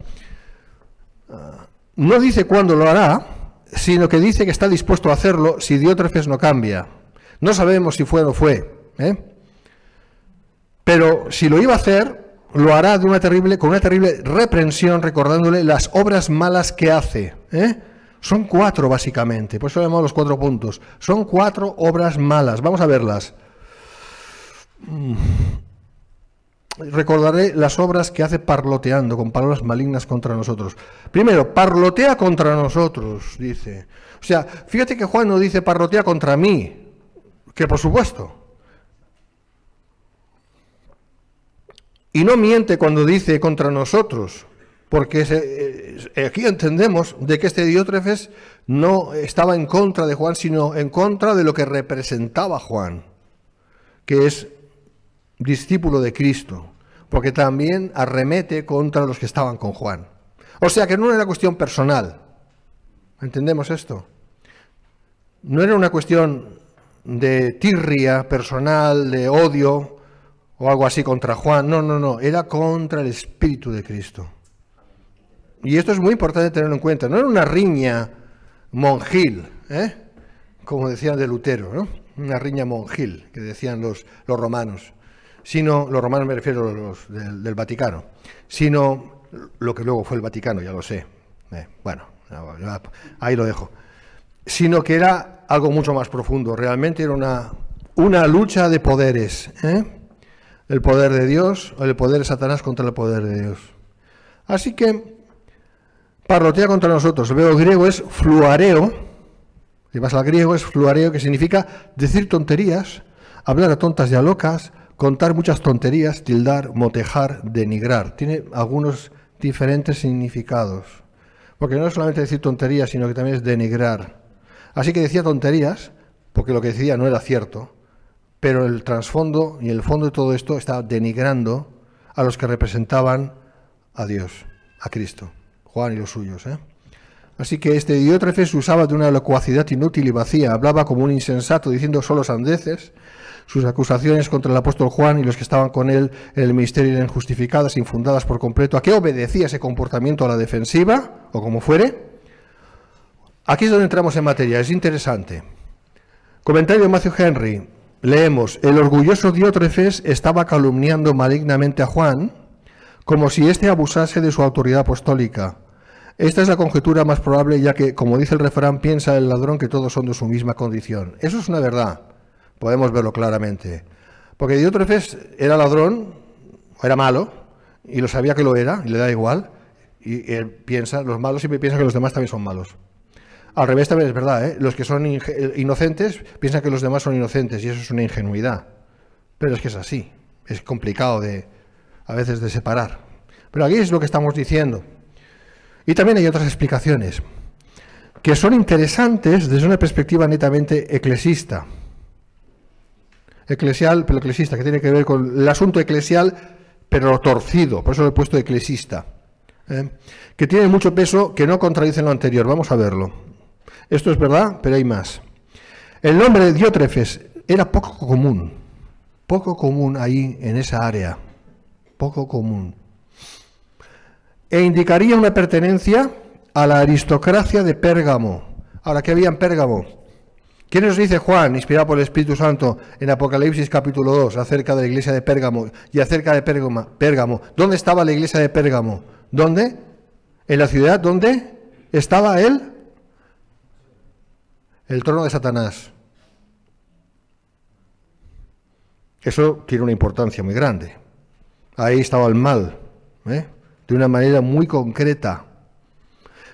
Ah, no dice cuándo lo hará, sino que dice que está dispuesto a hacerlo si Diótrefes no cambia. No sabemos si fue o no fue, ¿eh? pero si lo iba a hacer, lo hará de una terrible, con una terrible reprensión, recordándole las obras malas que hace. ¿eh? Son cuatro, básicamente, por eso llamamos los cuatro puntos. Son cuatro obras malas, vamos a verlas. Mm. Recordaré las obras que hace parloteando, con palabras malignas contra nosotros. Primero, parlotea contra nosotros, dice. O sea, fíjate que Juan no dice parlotea contra mí, que por supuesto. Y no miente cuando dice contra nosotros, porque eh, aquí entendemos de que este Diótrefes no estaba en contra de Juan, sino en contra de lo que representaba Juan, que es discípulo de Cristo, porque también arremete contra los que estaban con Juan. O sea que no era cuestión personal, ¿entendemos esto? No era una cuestión de tirria personal, de odio o algo así contra Juan, no, no, no, era contra el Espíritu de Cristo y esto es muy importante tenerlo en cuenta, no era una riña monjil, ¿eh? como decían de Lutero, ¿no? una riña monjil, que decían los, los romanos, sino, los romanos me refiero a los del, Vaticano, sino lo que luego fue el Vaticano, ya lo sé, eh, bueno, ahí lo dejo, sino que era algo mucho más profundo, realmente era una, una lucha de poderes, ¿eh? el poder de Dios o el poder de Satanás contra el poder de Dios. Así que Parrotea contra nosotros. veo griego es fluareo, si vas al griego es fluareo, que significa decir tonterías, hablar a tontas y a locas, contar muchas tonterías, tildar, motejar, denigrar. Tiene algunos diferentes significados. Porque no es solamente decir tonterías, sino que también es denigrar. Así que decía tonterías, porque lo que decía no era cierto, pero el trasfondo y el fondo de todo esto está denigrando a los que representaban a Dios, a Cristo. Juan y los suyos. ¿eh? Así que este Diótrefes usaba de una locuacidad inútil y vacía, hablaba como un insensato diciendo solo sandeces. Sus acusaciones contra el apóstol Juan y los que estaban con él en el ministerio eran injustificadas, infundadas por completo. ¿A qué obedecía ese comportamiento a la defensiva? O como fuere. Aquí es donde entramos en materia, es interesante. Comentario de Matthew Henry. Leemos, el orgulloso Diótrefes estaba calumniando malignamente a Juan, como si éste abusase de su autoridad apostólica. Esta es la conjetura más probable ya que, como dice el refrán, piensa el ladrón que todos son de su misma condición. Eso es una verdad, podemos verlo claramente. Porque Diótrefes era ladrón, o era malo, y lo sabía que lo era, y le da igual, y él piensa, los malos siempre piensan que los demás también son malos. Al revés también es verdad, ¿eh? los que son eh, inocentes piensan que los demás son inocentes, y eso es una ingenuidad. Pero es que es así, es complicado de, a veces de separar. Pero aquí es lo que estamos diciendo. Y también hay otras explicaciones que son interesantes desde una perspectiva netamente eclesista. Eclesial, pero eclesista, que tiene que ver con el asunto eclesial, pero torcido, por eso lo he puesto eclesista. ¿eh? Que tiene mucho peso, que no contradice lo anterior, vamos a verlo. Esto es verdad, pero hay más. El nombre de Diótrefes era poco común, poco común ahí en esa área, poco común e indicaría una pertenencia a la aristocracia de Pérgamo. Ahora, ¿qué había en Pérgamo? ¿Quién nos dice Juan, inspirado por el Espíritu Santo, en Apocalipsis capítulo 2, acerca de la iglesia de Pérgamo y acerca de Pérgamo? ¿Dónde estaba la iglesia de Pérgamo? ¿Dónde? En la ciudad donde estaba él, el trono de Satanás. Eso tiene una importancia muy grande. Ahí estaba el mal. ¿eh? de una manera muy concreta.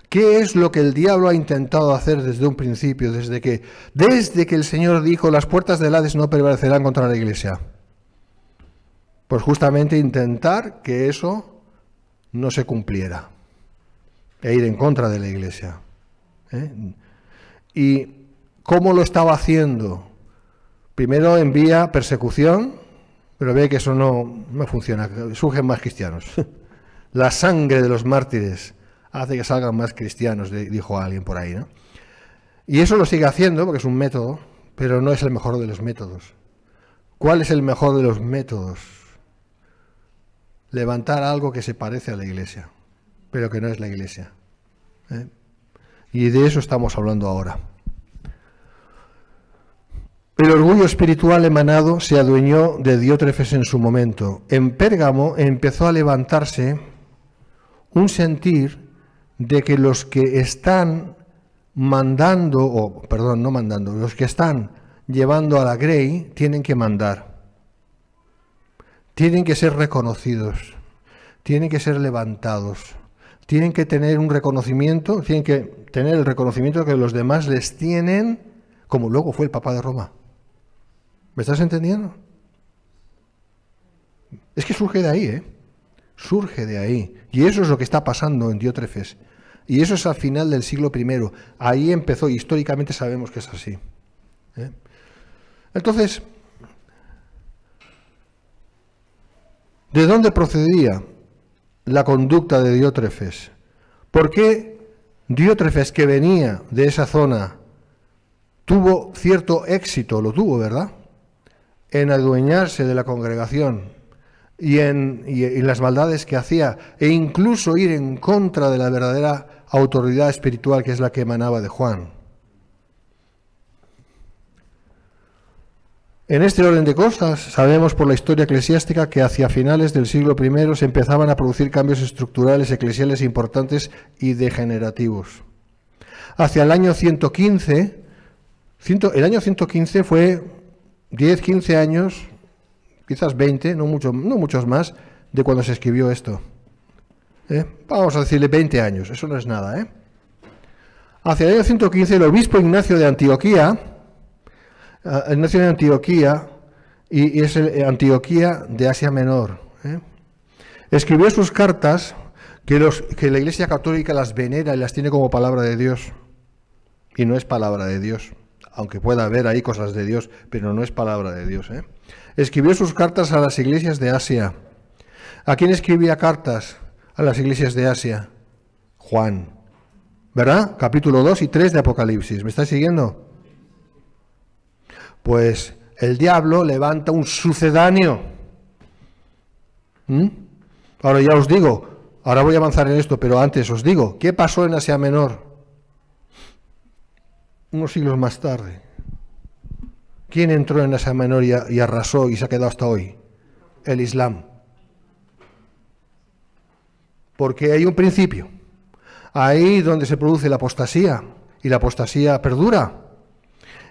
¿Qué es lo que el diablo ha intentado hacer desde un principio, desde que, desde que el Señor dijo las puertas del Hades no prevalecerán contra la iglesia? Pues justamente intentar que eso no se cumpliera e ir en contra de la iglesia. ¿eh? ¿Y cómo lo estaba haciendo? Primero envía persecución, pero ve que eso no, no funciona, surgen más cristianos. la sangre de los mártires hace que salgan más cristianos, dijo alguien por ahí, ¿no? Y eso lo sigue haciendo porque es un método, pero no es el mejor de los métodos. ¿Cuál es el mejor de los métodos? Levantar algo que se parece a la iglesia, pero que no es la iglesia. ¿eh? Y de eso estamos hablando ahora. El orgullo espiritual emanado se adueñó de Diótrefes en su momento. En Pérgamo empezó a levantarse un sentir de que los que están mandando, o perdón, no mandando, los que están llevando a la Grey tienen que mandar, tienen que ser reconocidos, tienen que ser levantados, tienen que tener un reconocimiento, tienen que tener el reconocimiento que los demás les tienen, como luego fue el Papa de Roma. ¿Me estás entendiendo? Es que surge de ahí, ¿eh? surge de ahí. Y eso es lo que está pasando en Diótrefes. Y eso es al final del siglo I. Ahí empezó, históricamente sabemos que es así. ¿eh? Entonces, ¿de dónde procedía la conducta de Diótrefes? ¿Por qué Diótrefes, que venía de esa zona, tuvo cierto éxito, lo tuvo, ¿verdad? En adueñarse de la congregación y en las maldades que hacía, e incluso ir en contra de la verdadera autoridad espiritual que es la que emanaba de Juan. En este orden de cosas, sabemos por la historia eclesiástica que hacia finales del siglo I se empezaban a producir cambios estructurales eclesiales importantes y degenerativos. Hacia el año 115, el año 115 fue 10-15 años quizás 20, no, mucho, no muchos más, de cuando se escribió esto. ¿Eh? Vamos a decirle 20 años, eso no es nada. ¿eh? Hacia el año 115, el obispo Ignacio de Antioquía, eh, Ignacio de Antioquía, y, es eh, Antioquía de Asia Menor, escribió sus cartas que, los, que la Iglesia Católica las venera y las tiene como palabra de Dios. Y no es palabra de Dios, aunque pueda haber ahí cosas de Dios, pero no es palabra de Dios. ¿eh? Escribió sus cartas a las iglesias de Asia. ¿A quién escribía cartas a las iglesias de Asia? Juan. ¿Verdad? Capítulo 2 y 3 de Apocalipsis. ¿Me estáis siguiendo? Pues el diablo levanta un sucedáneo. ¿Mm? Ahora ya os digo, ahora voy a avanzar en esto, pero antes os digo, ¿qué pasó en Asia Menor? Unos siglos más tarde. ¿Quién entró en esa Menor y, arrasó y se ha quedado hasta hoy? El Islam. Porque hay un principio. Ahí donde se produce la apostasía, y la apostasía perdura.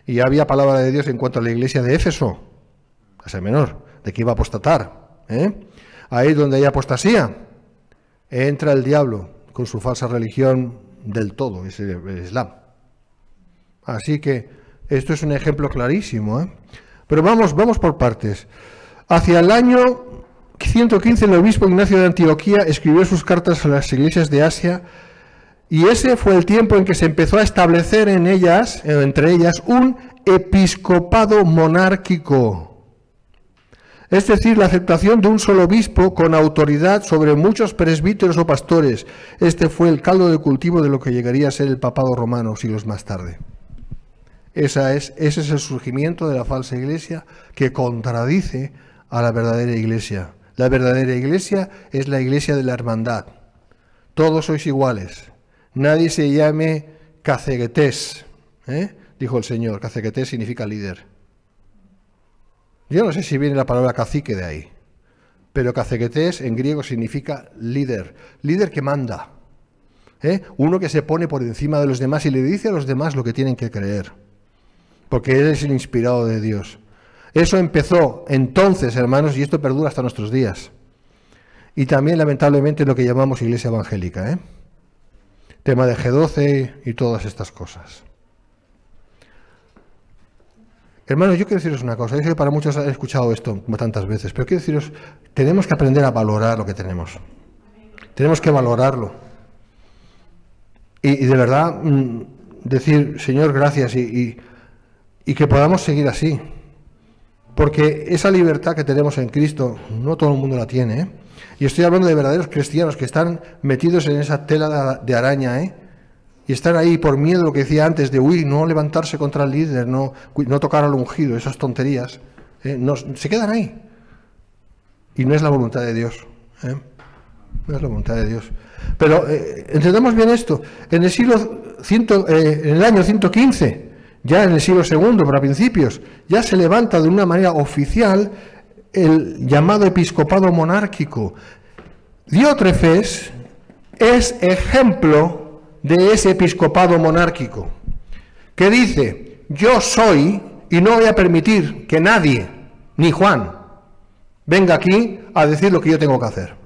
Y había palabra de Dios en cuanto a la iglesia de Éfeso, esa Menor, de que iba a apostatar. ¿eh? Ahí donde hay apostasía, entra el diablo con su falsa religión del todo, es el Islam. Así que esto es un ejemplo clarísimo. ¿eh? Pero vamos, vamos por partes. Hacia el año 115 el obispo Ignacio de Antioquía escribió sus cartas a las iglesias de Asia y ese fue el tiempo en que se empezó a establecer en ellas, eh, entre ellas, un episcopado monárquico. Es decir, la aceptación de un solo obispo con autoridad sobre muchos presbíteros o pastores. Este fue el caldo de cultivo de lo que llegaría a ser el papado romano siglos más tarde es, ese es el surgimiento de la falsa iglesia que contradice a la verdadera iglesia. La verdadera iglesia es la iglesia de la hermandad. Todos sois iguales. Nadie se llame caceguetés, ¿eh? dijo el Señor. Caceguetés significa líder. Yo no sé si viene la palabra cacique de ahí, pero caceguetés en griego significa líder. Líder que manda. ¿eh? Uno que se pone por encima de los demás y le dice a los demás lo que tienen que creer porque Él es el inspirado de Dios. Eso empezó entonces, hermanos, y esto perdura hasta nuestros días. Y también, lamentablemente, lo que llamamos iglesia evangélica. ¿eh? Tema de G12 y todas estas cosas. Hermanos, yo quiero deciros una cosa. Yo sé que para muchos he escuchado esto tantas veces, pero quiero deciros, tenemos que aprender a valorar lo que tenemos. Tenemos que valorarlo. Y, de verdad, mm, decir, Señor, gracias y y que podamos seguir así. Porque esa libertad que tenemos en Cristo, no todo el mundo la tiene. ¿eh? Y estoy hablando de verdaderos cristianos que están metidos en esa tela de araña, ¿eh? Y están ahí por miedo, lo que decía antes, de, huir, no levantarse contra el líder, no, no tocar al ungido, esas tonterías. ¿eh? se quedan ahí. Y no es la voluntad de Dios. ¿eh? No es la voluntad de Dios. Pero entendemos bien esto. En el siglo, ciento, en el año 115, ya en el siglo II, para principios, ya se levanta de una manera oficial el llamado episcopado monárquico. Diótrefes es ejemplo de ese episcopado monárquico, que dice, yo soy y no voy a permitir que nadie, ni Juan, venga aquí a decir lo que yo tengo que hacer.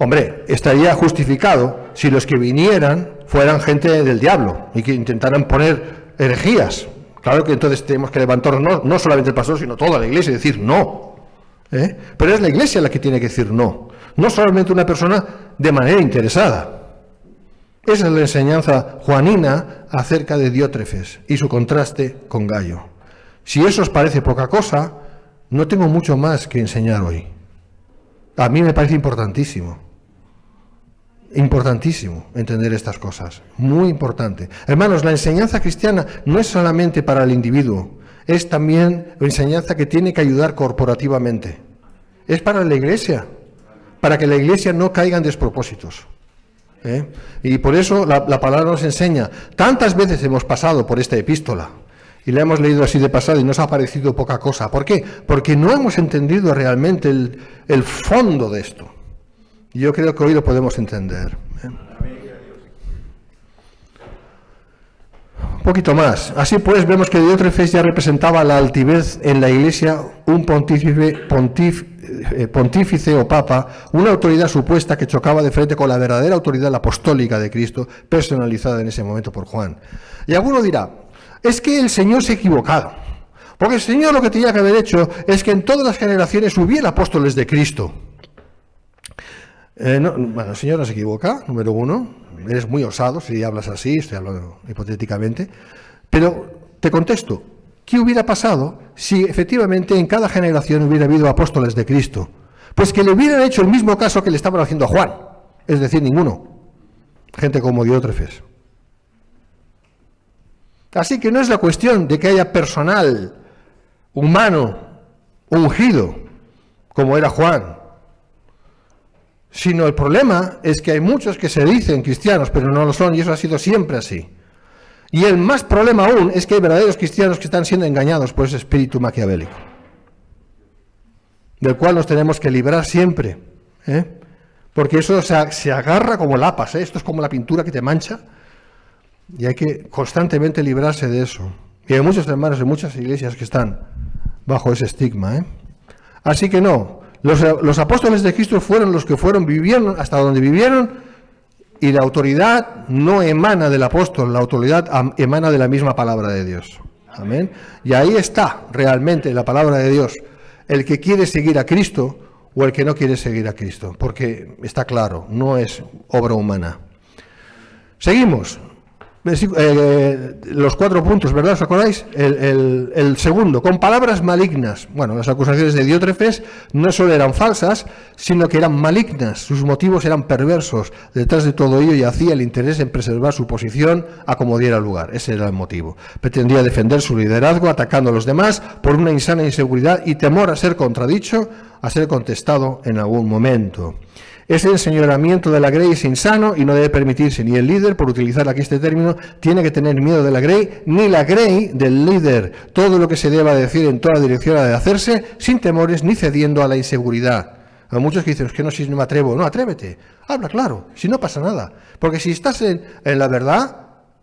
Hombre, estaría justificado si los que vinieran fueran gente del diablo y que intentaran poner herejías. Claro que entonces tenemos que levantarnos, no solamente el pastor, sino toda la iglesia y decir no. ¿eh? Pero es la iglesia la que tiene que decir no, no solamente una persona de manera interesada. Esa es la enseñanza juanina acerca de Diótrefes y su contraste con Gallo. Si eso os parece poca cosa, no tengo mucho más que enseñar hoy. A mí me parece importantísimo. Importantísimo entender estas cosas, muy importante. Hermanos, la enseñanza cristiana no es solamente para el individuo, es también una enseñanza que tiene que ayudar corporativamente. Es para la iglesia, para que la iglesia no caiga en despropósitos. ¿eh? Y por eso la, palabra nos enseña. Tantas veces hemos pasado por esta epístola y la hemos leído así de pasado y nos ha parecido poca cosa. ¿Por qué? Porque no hemos entendido realmente el fondo de esto yo creo que hoy lo podemos entender. ¿eh? Un poquito más. Así pues, vemos que de otra fe ya representaba la altivez en la Iglesia, un eh, pontífice, o papa, una autoridad supuesta que chocaba de frente con la verdadera autoridad apostólica de Cristo, personalizada en ese momento por Juan. Y alguno dirá, es que el Señor se ha equivocado. Porque el Señor lo que tenía que haber hecho es que en todas las generaciones hubiera apóstoles de Cristo. Eh, no, bueno, el señor no se equivoca, número uno. Eres muy osado si hablas así, estoy hablando hipotéticamente. Pero te contesto, ¿qué hubiera pasado si efectivamente en cada generación hubiera habido apóstoles de Cristo? Pues que le hubieran hecho el mismo caso que le estaban haciendo a Juan, es decir, ninguno. Gente como Diótrefes. Así que no es la cuestión de que haya personal humano ungido, como era Juan, Sino el problema es que hay muchos que se dicen cristianos, pero no lo son, y eso ha sido siempre así. Y el más problema aún es que hay verdaderos cristianos que están siendo engañados por ese espíritu maquiavélico, del cual nos tenemos que librar siempre. ¿eh? Porque eso se agarra como lapas, ¿eh? esto es como la pintura que te mancha, y hay que constantemente librarse de eso. Y hay muchos hermanos en muchas iglesias que están bajo ese estigma. ¿eh? Así que no, los, apóstoles de Cristo fueron los que fueron, vivieron hasta donde vivieron, y la autoridad no emana del apóstol, la autoridad emana de la misma palabra de Dios. Amén. Y ahí está realmente la palabra de Dios. El que quiere seguir a Cristo o el que no quiere seguir a Cristo, porque está claro, no es obra humana. Seguimos. Eh, los cuatro puntos, ¿verdad? ¿Os acordáis? El, segundo, con palabras malignas. Bueno, las acusaciones de Diótrefes no solo eran falsas, sino que eran malignas, sus motivos eran perversos. Detrás de todo ello y hacía el interés en preservar su posición a como diera lugar. Ese era el motivo. Pretendía defender su liderazgo atacando a los demás por una insana inseguridad y temor a ser contradicho, a ser contestado en algún momento. Ese enseñoramiento de la Grey es insano y no debe permitirse ni el líder, por utilizar aquí este término, tiene que tener miedo de la Grey, ni la Grey del líder. Todo lo que se deba decir en toda dirección ha de hacerse sin temores ni cediendo a la inseguridad. Hay muchos que dicen, es que no, si no me atrevo. No, atrévete. Habla claro, si no pasa nada. Porque si estás en, la verdad,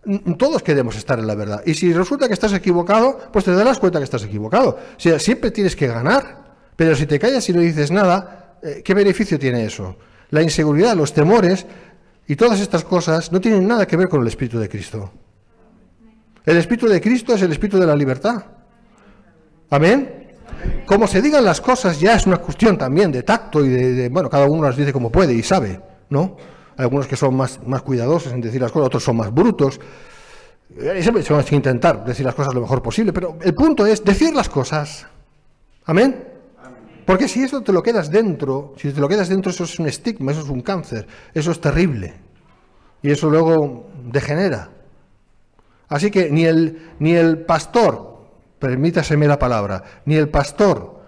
mm, todos queremos estar en la verdad. Y si resulta que estás equivocado, pues te darás cuenta que estás equivocado. sea, siempre tienes que ganar. Pero si te callas y no dices nada, eh, ¿qué beneficio tiene eso? la inseguridad, los temores y todas estas cosas no tienen nada que ver con el Espíritu de Cristo. El Espíritu de Cristo es el Espíritu de la libertad. Amén. Como se digan las cosas ya es una cuestión también de tacto y de, bueno, cada uno las dice como puede y sabe, ¿no? algunos que son más, más cuidadosos en decir las cosas, otros son más brutos. Eh, siempre se van a intentar decir las cosas lo mejor posible, pero el punto es decir las cosas. Amén. Porque si eso te lo quedas dentro, si te lo quedas dentro, eso es un estigma, eso es un cáncer, eso es terrible. Y eso luego degenera. Así que ni el, ni el pastor, permítaseme la palabra, ni el pastor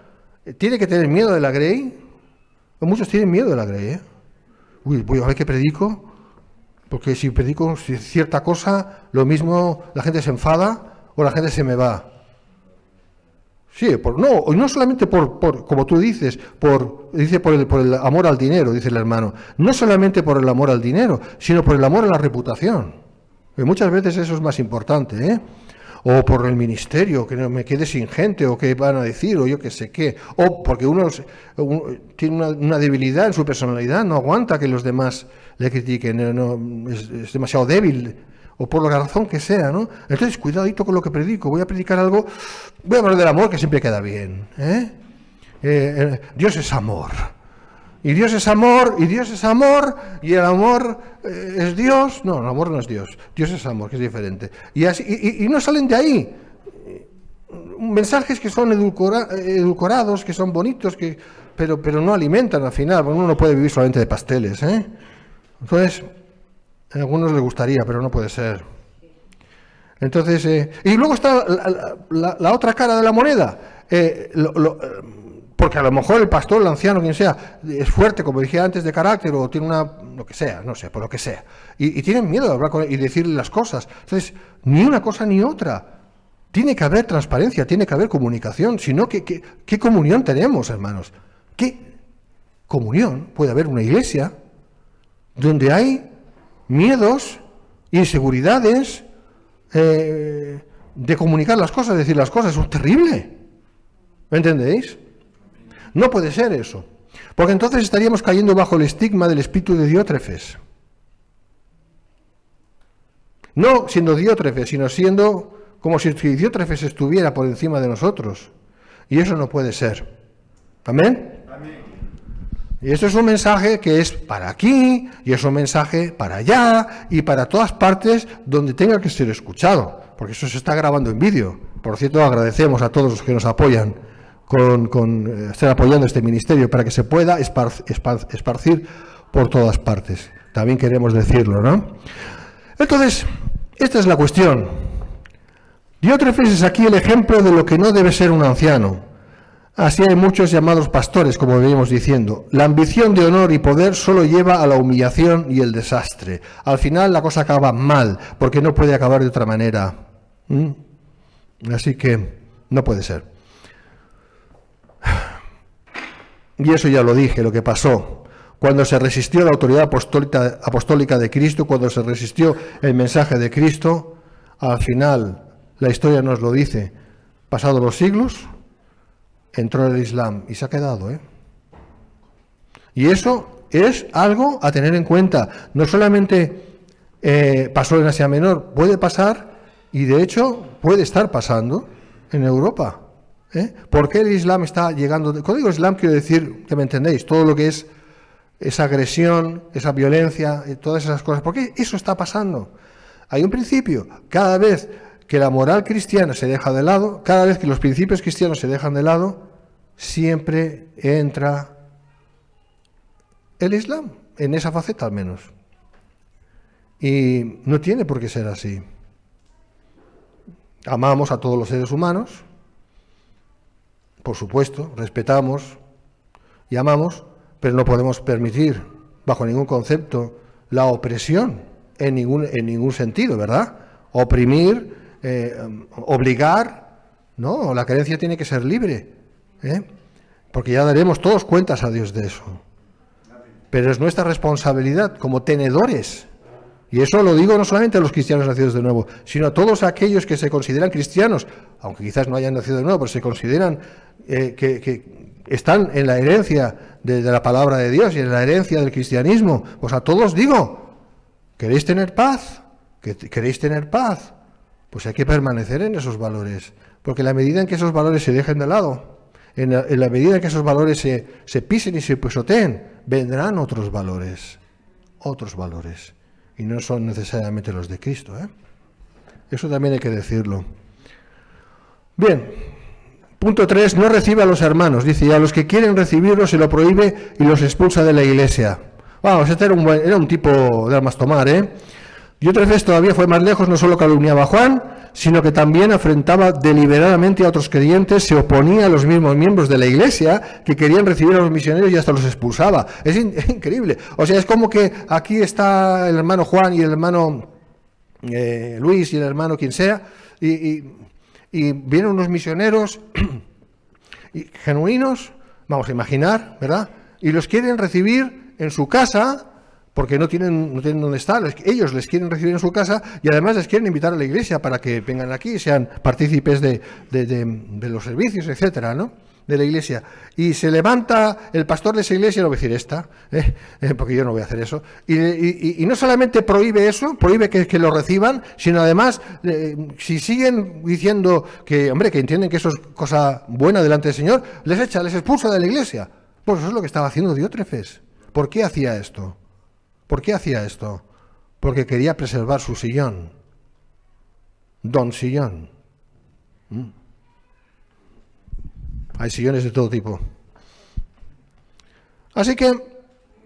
eh, tiene que tener miedo de la grey. muchos tienen miedo de la grey. ¿eh? Uy, voy a ver qué predico. Porque si predico cierta cosa, lo mismo la gente se enfada o la gente se me va. Sí, por, no, no solamente por, por, como tú dices, por, dice por el, por el amor al dinero, dice el hermano, no solamente por el amor al dinero, sino por el amor a la reputación. Y muchas veces eso es más importante, ¿eh? O por el ministerio, que no me quede sin gente, o qué van a decir, o yo qué sé qué. O porque uno tiene una, debilidad en su personalidad, no aguanta que los demás le critiquen, no, es demasiado débil o por la razón que sea, ¿no? Entonces, cuidadito con lo que predico, voy a predicar algo, voy a hablar del amor que siempre queda bien, ¿eh? Eh, eh, Dios es amor. Y Dios es amor, y Dios es amor, y el amor es Dios. No, el amor no es Dios. Dios es amor, que es diferente. Y, así, no salen de ahí. Mensajes que son edulcorados, que son bonitos, que, pero, pero no alimentan al final. uno no puede vivir solamente de pasteles. ¿eh? Entonces, a algunos les gustaría, pero no puede ser. Entonces, eh, y luego está la, otra cara de la moneda. Eh, porque a lo mejor el pastor, el anciano, quien sea, es fuerte, como dije antes, de carácter, o tiene una. lo que sea, no sé, por lo que sea. Y, tienen miedo de hablar con él y decirle las cosas. Entonces, ni una cosa ni otra. Tiene que haber transparencia, tiene que haber comunicación. Si no, ¿qué, qué comunión tenemos, hermanos? ¿Qué comunión puede haber una iglesia donde hay miedos, inseguridades eh, de comunicar las cosas, decir las cosas. Es terrible. ¿Me entendéis? No puede ser eso. Porque entonces estaríamos cayendo bajo el estigma del espíritu de Diótrefes. No siendo Diótrefes, sino siendo como si Diótrefes estuviera por encima de nosotros. Y eso no puede ser. ¿Amén? Amén. Y esto es un mensaje que es para aquí y es un mensaje para allá y para todas partes donde tenga que ser escuchado, porque eso se está grabando en vídeo. Por cierto, agradecemos a todos los que nos apoyan con, con eh, estar apoyando este ministerio para que se pueda esparcir por todas partes. También queremos decirlo, ¿no? Entonces, esta es la cuestión. Diótrefes es aquí el ejemplo de lo que no debe ser un anciano. Así hay muchos llamados pastores, como venimos diciendo. La ambición de honor y poder solo lleva a la humillación y el desastre. Al final la cosa acaba mal, porque no puede acabar de otra manera. ¿Mm? Así que no puede ser. Y eso ya lo dije, lo que pasó. Cuando se resistió la autoridad apostólica, apostólica de Cristo, cuando se resistió el mensaje de Cristo, al final, la historia nos lo dice, pasados los siglos, entró el Islam y se ha quedado. ¿eh? Y eso es algo a tener en cuenta. No solamente eh, pasó en Asia Menor, puede pasar y de hecho puede estar pasando en Europa. porque ¿eh? ¿Por qué el Islam está llegando? código digo Islam quiero decir, que me entendéis, todo lo que es esa agresión, esa violencia, todas esas cosas. ¿Por qué eso está pasando? Hay un principio. Cada vez que la moral cristiana se deja de lado, cada vez que los principios cristianos se dejan de lado, siempre entra el Islam, en esa faceta al menos. Y no tiene por qué ser así. Amamos a todos los seres humanos, por supuesto, respetamos y amamos, pero no podemos permitir, bajo ningún concepto, la opresión en ningún, en ningún sentido, ¿verdad? Oprimir eh, um, obligar, ¿no? La creencia tiene que ser libre, ¿eh? porque ya daremos todos cuentas a Dios de eso. Pero es nuestra responsabilidad como tenedores. Y eso lo digo no solamente a los cristianos nacidos de nuevo, sino a todos aquellos que se consideran cristianos, aunque quizás no hayan nacido de nuevo, pero se consideran eh, que, están en la herencia de, de la palabra de Dios y en la herencia del cristianismo. Pues a todos digo, ¿queréis tener paz? ¿Queréis tener paz? Pues hay que permanecer en esos valores, porque en la medida en que esos valores se dejen de lado, en la, medida en que esos valores se, pisen y se pisoteen, vendrán otros valores, otros valores, y no son necesariamente los de Cristo. ¿eh? Eso también hay que decirlo. Bien, punto 3, no recibe a los hermanos, dice, y a los que quieren recibirlo se lo prohíbe y los expulsa de la iglesia. Vamos, este era un, era un tipo de armas tomar, ¿eh? Y otra vez todavía fue más lejos, no solo calumniaba a Juan, sino que también afrentaba deliberadamente a otros creyentes, se oponía a los mismos miembros de la iglesia que querían recibir a los misioneros y hasta los expulsaba. Es, increíble. O sea, es como que aquí está el hermano Juan y el hermano eh, Luis y el hermano quien sea, y, vienen unos misioneros genuinos, vamos a imaginar, ¿verdad? Y los quieren recibir en su casa porque no tienen, no tienen dónde estar. Ellos les quieren recibir en su casa y además les quieren invitar a la iglesia para que vengan aquí, y sean partícipes de, los servicios, etcétera, ¿no? de la iglesia. Y se levanta el pastor de esa iglesia, no va a decir esta, ¿eh? Eh, porque yo no voy a hacer eso. Y, no solamente prohíbe eso, prohíbe que, lo reciban, sino además, eh, si siguen diciendo que, hombre, que entienden que eso es cosa buena delante del Señor, les echa, les expulsa de la iglesia. Pues eso es lo que estaba haciendo Diótrefes. ¿Por qué hacía esto? ¿Por qué hacía esto? Porque quería preservar su sillón. Don Sillón. Mm. Hay sillones de todo tipo. Así que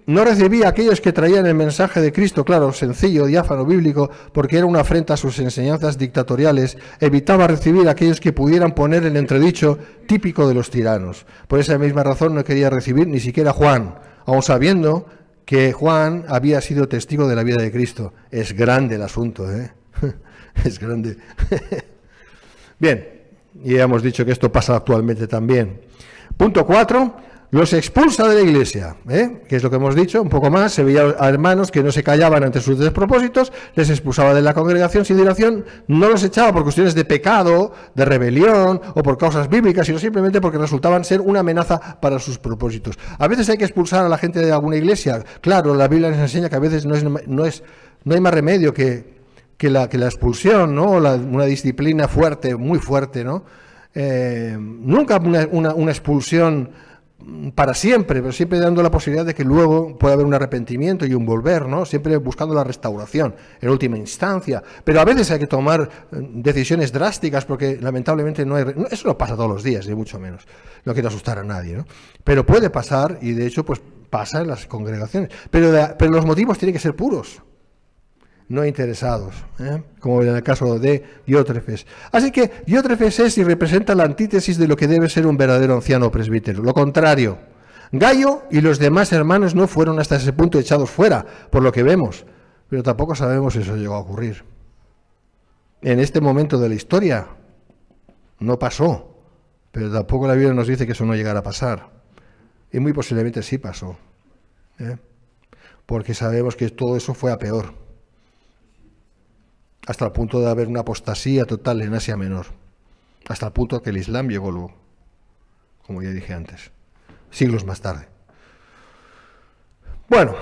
no recibía a aquellos que traían el mensaje de Cristo, claro, sencillo, diáfano, bíblico, porque era una afrenta a sus enseñanzas dictatoriales, evitaba recibir a aquellos que pudieran poner el entredicho típico de los tiranos. Por esa misma razón no quería recibir ni siquiera Juan, aún sabiendo que Juan había sido testigo de la vida de Cristo. Es grande el asunto, ¿eh? es grande. Bien, y ya hemos dicho que esto pasa actualmente también. Punto 4 los expulsa de la iglesia, ¿eh? que es lo que hemos dicho, un poco más, se veía a hermanos que no se callaban ante sus despropósitos, les expulsaba de la congregación sin dilación, no los echaba por cuestiones de pecado, de rebelión o por causas bíblicas, sino simplemente porque resultaban ser una amenaza para sus propósitos. A veces hay que expulsar a la gente de alguna iglesia, claro, la Biblia nos enseña que a veces no, es, no, hay más remedio que, la, expulsión, ¿no? una disciplina fuerte, muy fuerte, ¿no? Eh, nunca una expulsión Mm, para siempre, pero siempre dando la posibilidad de que luego pueda haber un arrepentimiento y un volver, ¿no? Siempre buscando la restauración en última instancia. Pero a veces hay que tomar eh, decisiones drásticas porque lamentablemente no hay... Eso no pasa todos los días, ni mucho menos. No quiero asustar a nadie, ¿no? Pero puede pasar y de hecho pues pasa en las congregaciones. Pero, pero los motivos tienen que ser puros no interesados, ¿eh? como en el caso de Diótrefes. Así que Diótrefes es y representa la antítesis de lo que debe ser un verdadero anciano presbítero, lo contrario. Gallo y los demás hermanos no fueron hasta ese punto echados fuera, por lo que vemos, pero tampoco sabemos si eso llegó a ocurrir. En este momento de la historia no pasó, pero tampoco la Biblia nos dice que eso no llegara a pasar. Y muy posiblemente sí pasó, ¿eh? porque sabemos que todo eso fue a peor hasta el punto de haber una apostasía total en Asia Menor, hasta el punto que el Islam llegó luego, como ya dije antes, siglos más tarde. Bueno,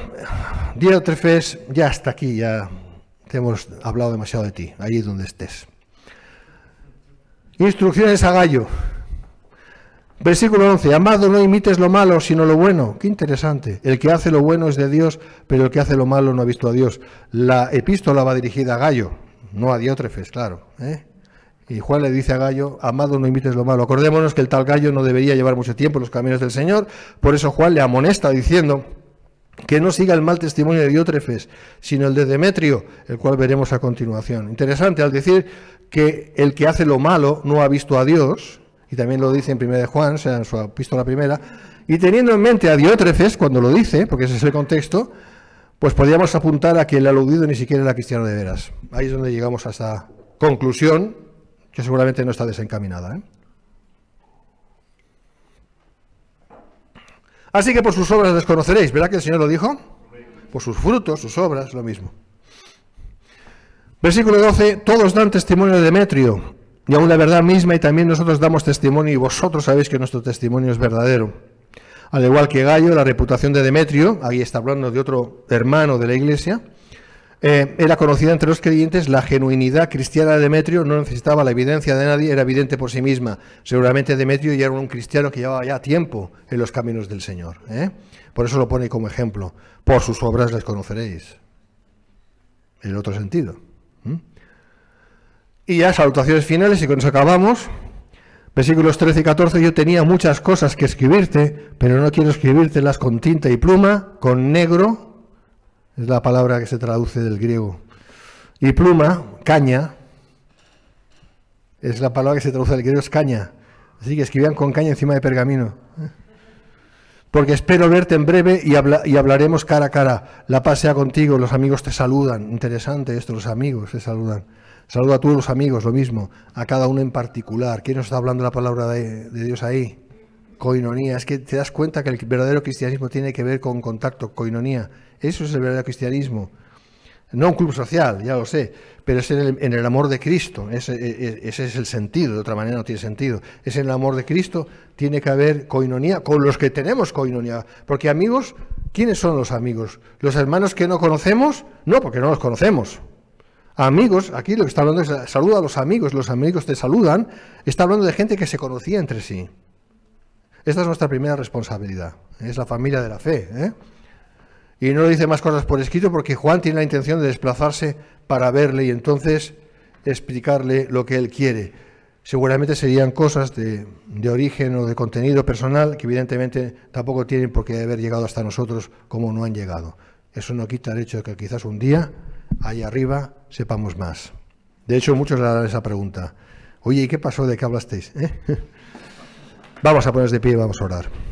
Diego Trefes, ya hasta aquí, ya te hemos hablado demasiado de ti, ahí donde estés. Instrucciones a Gallo. Versículo 11. Amado, no imites lo malo, sino lo bueno. Qué interesante. El que hace lo bueno es de Dios, pero el que hace lo malo no ha visto a Dios. La epístola va dirigida a Gallo, no a diótrefes, claro. ¿eh? Y Juan le dice a Gallo, amado, no imites lo malo. Acordémonos que el tal Gallo no debería llevar mucho tiempo en los caminos del Señor, por eso Juan le amonesta diciendo que no siga el mal testimonio de Diótrefes, sino el de Demetrio, el cual veremos a continuación. Interesante, al decir que el que hace lo malo no ha visto a Dios, y también lo dice en primera de Juan, o sea, en su epístola primera, y teniendo en mente a Diótrefes, cuando lo dice, porque ese es el contexto, pues podríamos apuntar a que el aludido ni siquiera era cristiano de veras. Ahí es donde llegamos a esta conclusión, que seguramente no está desencaminada. ¿eh? Así que por sus obras desconoceréis, ¿verdad que el Señor lo dijo? Por sus frutos, sus obras, lo mismo. Versículo 12, todos dan testimonio de Demetrio, y aún la verdad misma, y también nosotros damos testimonio, y vosotros sabéis que nuestro testimonio es verdadero. Al igual que Gallo, la reputación de Demetrio, ahí está hablando de otro hermano de la Iglesia, eh, era conocida entre los creyentes, la genuinidad cristiana de Demetrio no necesitaba la evidencia de nadie, era evidente por sí misma. Seguramente Demetrio ya era un cristiano que llevaba ya tiempo en los caminos del Señor. ¿eh? Por eso lo pone como ejemplo. Por sus obras les conoceréis. En el otro sentido. Y ya, salutaciones finales, y con eso acabamos. Versículos 13 y 14, yo tenía muchas cosas que escribirte, pero no quiero escribírtelas con tinta y pluma, con negro, es la palabra que se traduce del griego, y pluma, caña, es la palabra que se traduce del griego, es caña, así que escribían con caña encima de pergamino. ¿eh? Porque espero verte en breve y, y hablaremos cara a cara. La paz sea contigo, los amigos te saludan. Interesante esto, los amigos te saludan. Saludo a todos los amigos, lo mismo, a cada uno en particular. ¿Quién nos está hablando la palabra de, Dios ahí? Coinonía, es que te das cuenta que el verdadero cristianismo tiene que ver con contacto, coinonía. Eso es el verdadero cristianismo. No un club social, ya lo sé, pero es en el, amor de Cristo, ese, e, ese, es el sentido, de otra manera no tiene sentido. Es en el amor de Cristo, tiene que haber coinonía con los que tenemos coinonía, porque amigos, ¿quiénes son los amigos? ¿Los hermanos que no conocemos? No, porque no los conocemos. Amigos, aquí lo que está hablando es, saluda a los amigos, los amigos te saludan, está hablando de gente que se conocía entre sí. Esta es nuestra primera responsabilidad, es la familia de la fe. ¿eh? Y no le dice más cosas por escrito porque Juan tiene la intención de desplazarse para verle y entonces explicarle lo que él quiere. Seguramente serían cosas de, de origen o de contenido personal que evidentemente tampoco tienen por qué haber llegado hasta nosotros como no han llegado. Eso no quita el hecho de que quizás un día, ahí arriba, sepamos más. De hecho, muchos le harán esa pregunta. Oye, qué pasó? ¿De qué hablasteis? ¿Eh? Vamos a ponernos de pie y vamos a orar.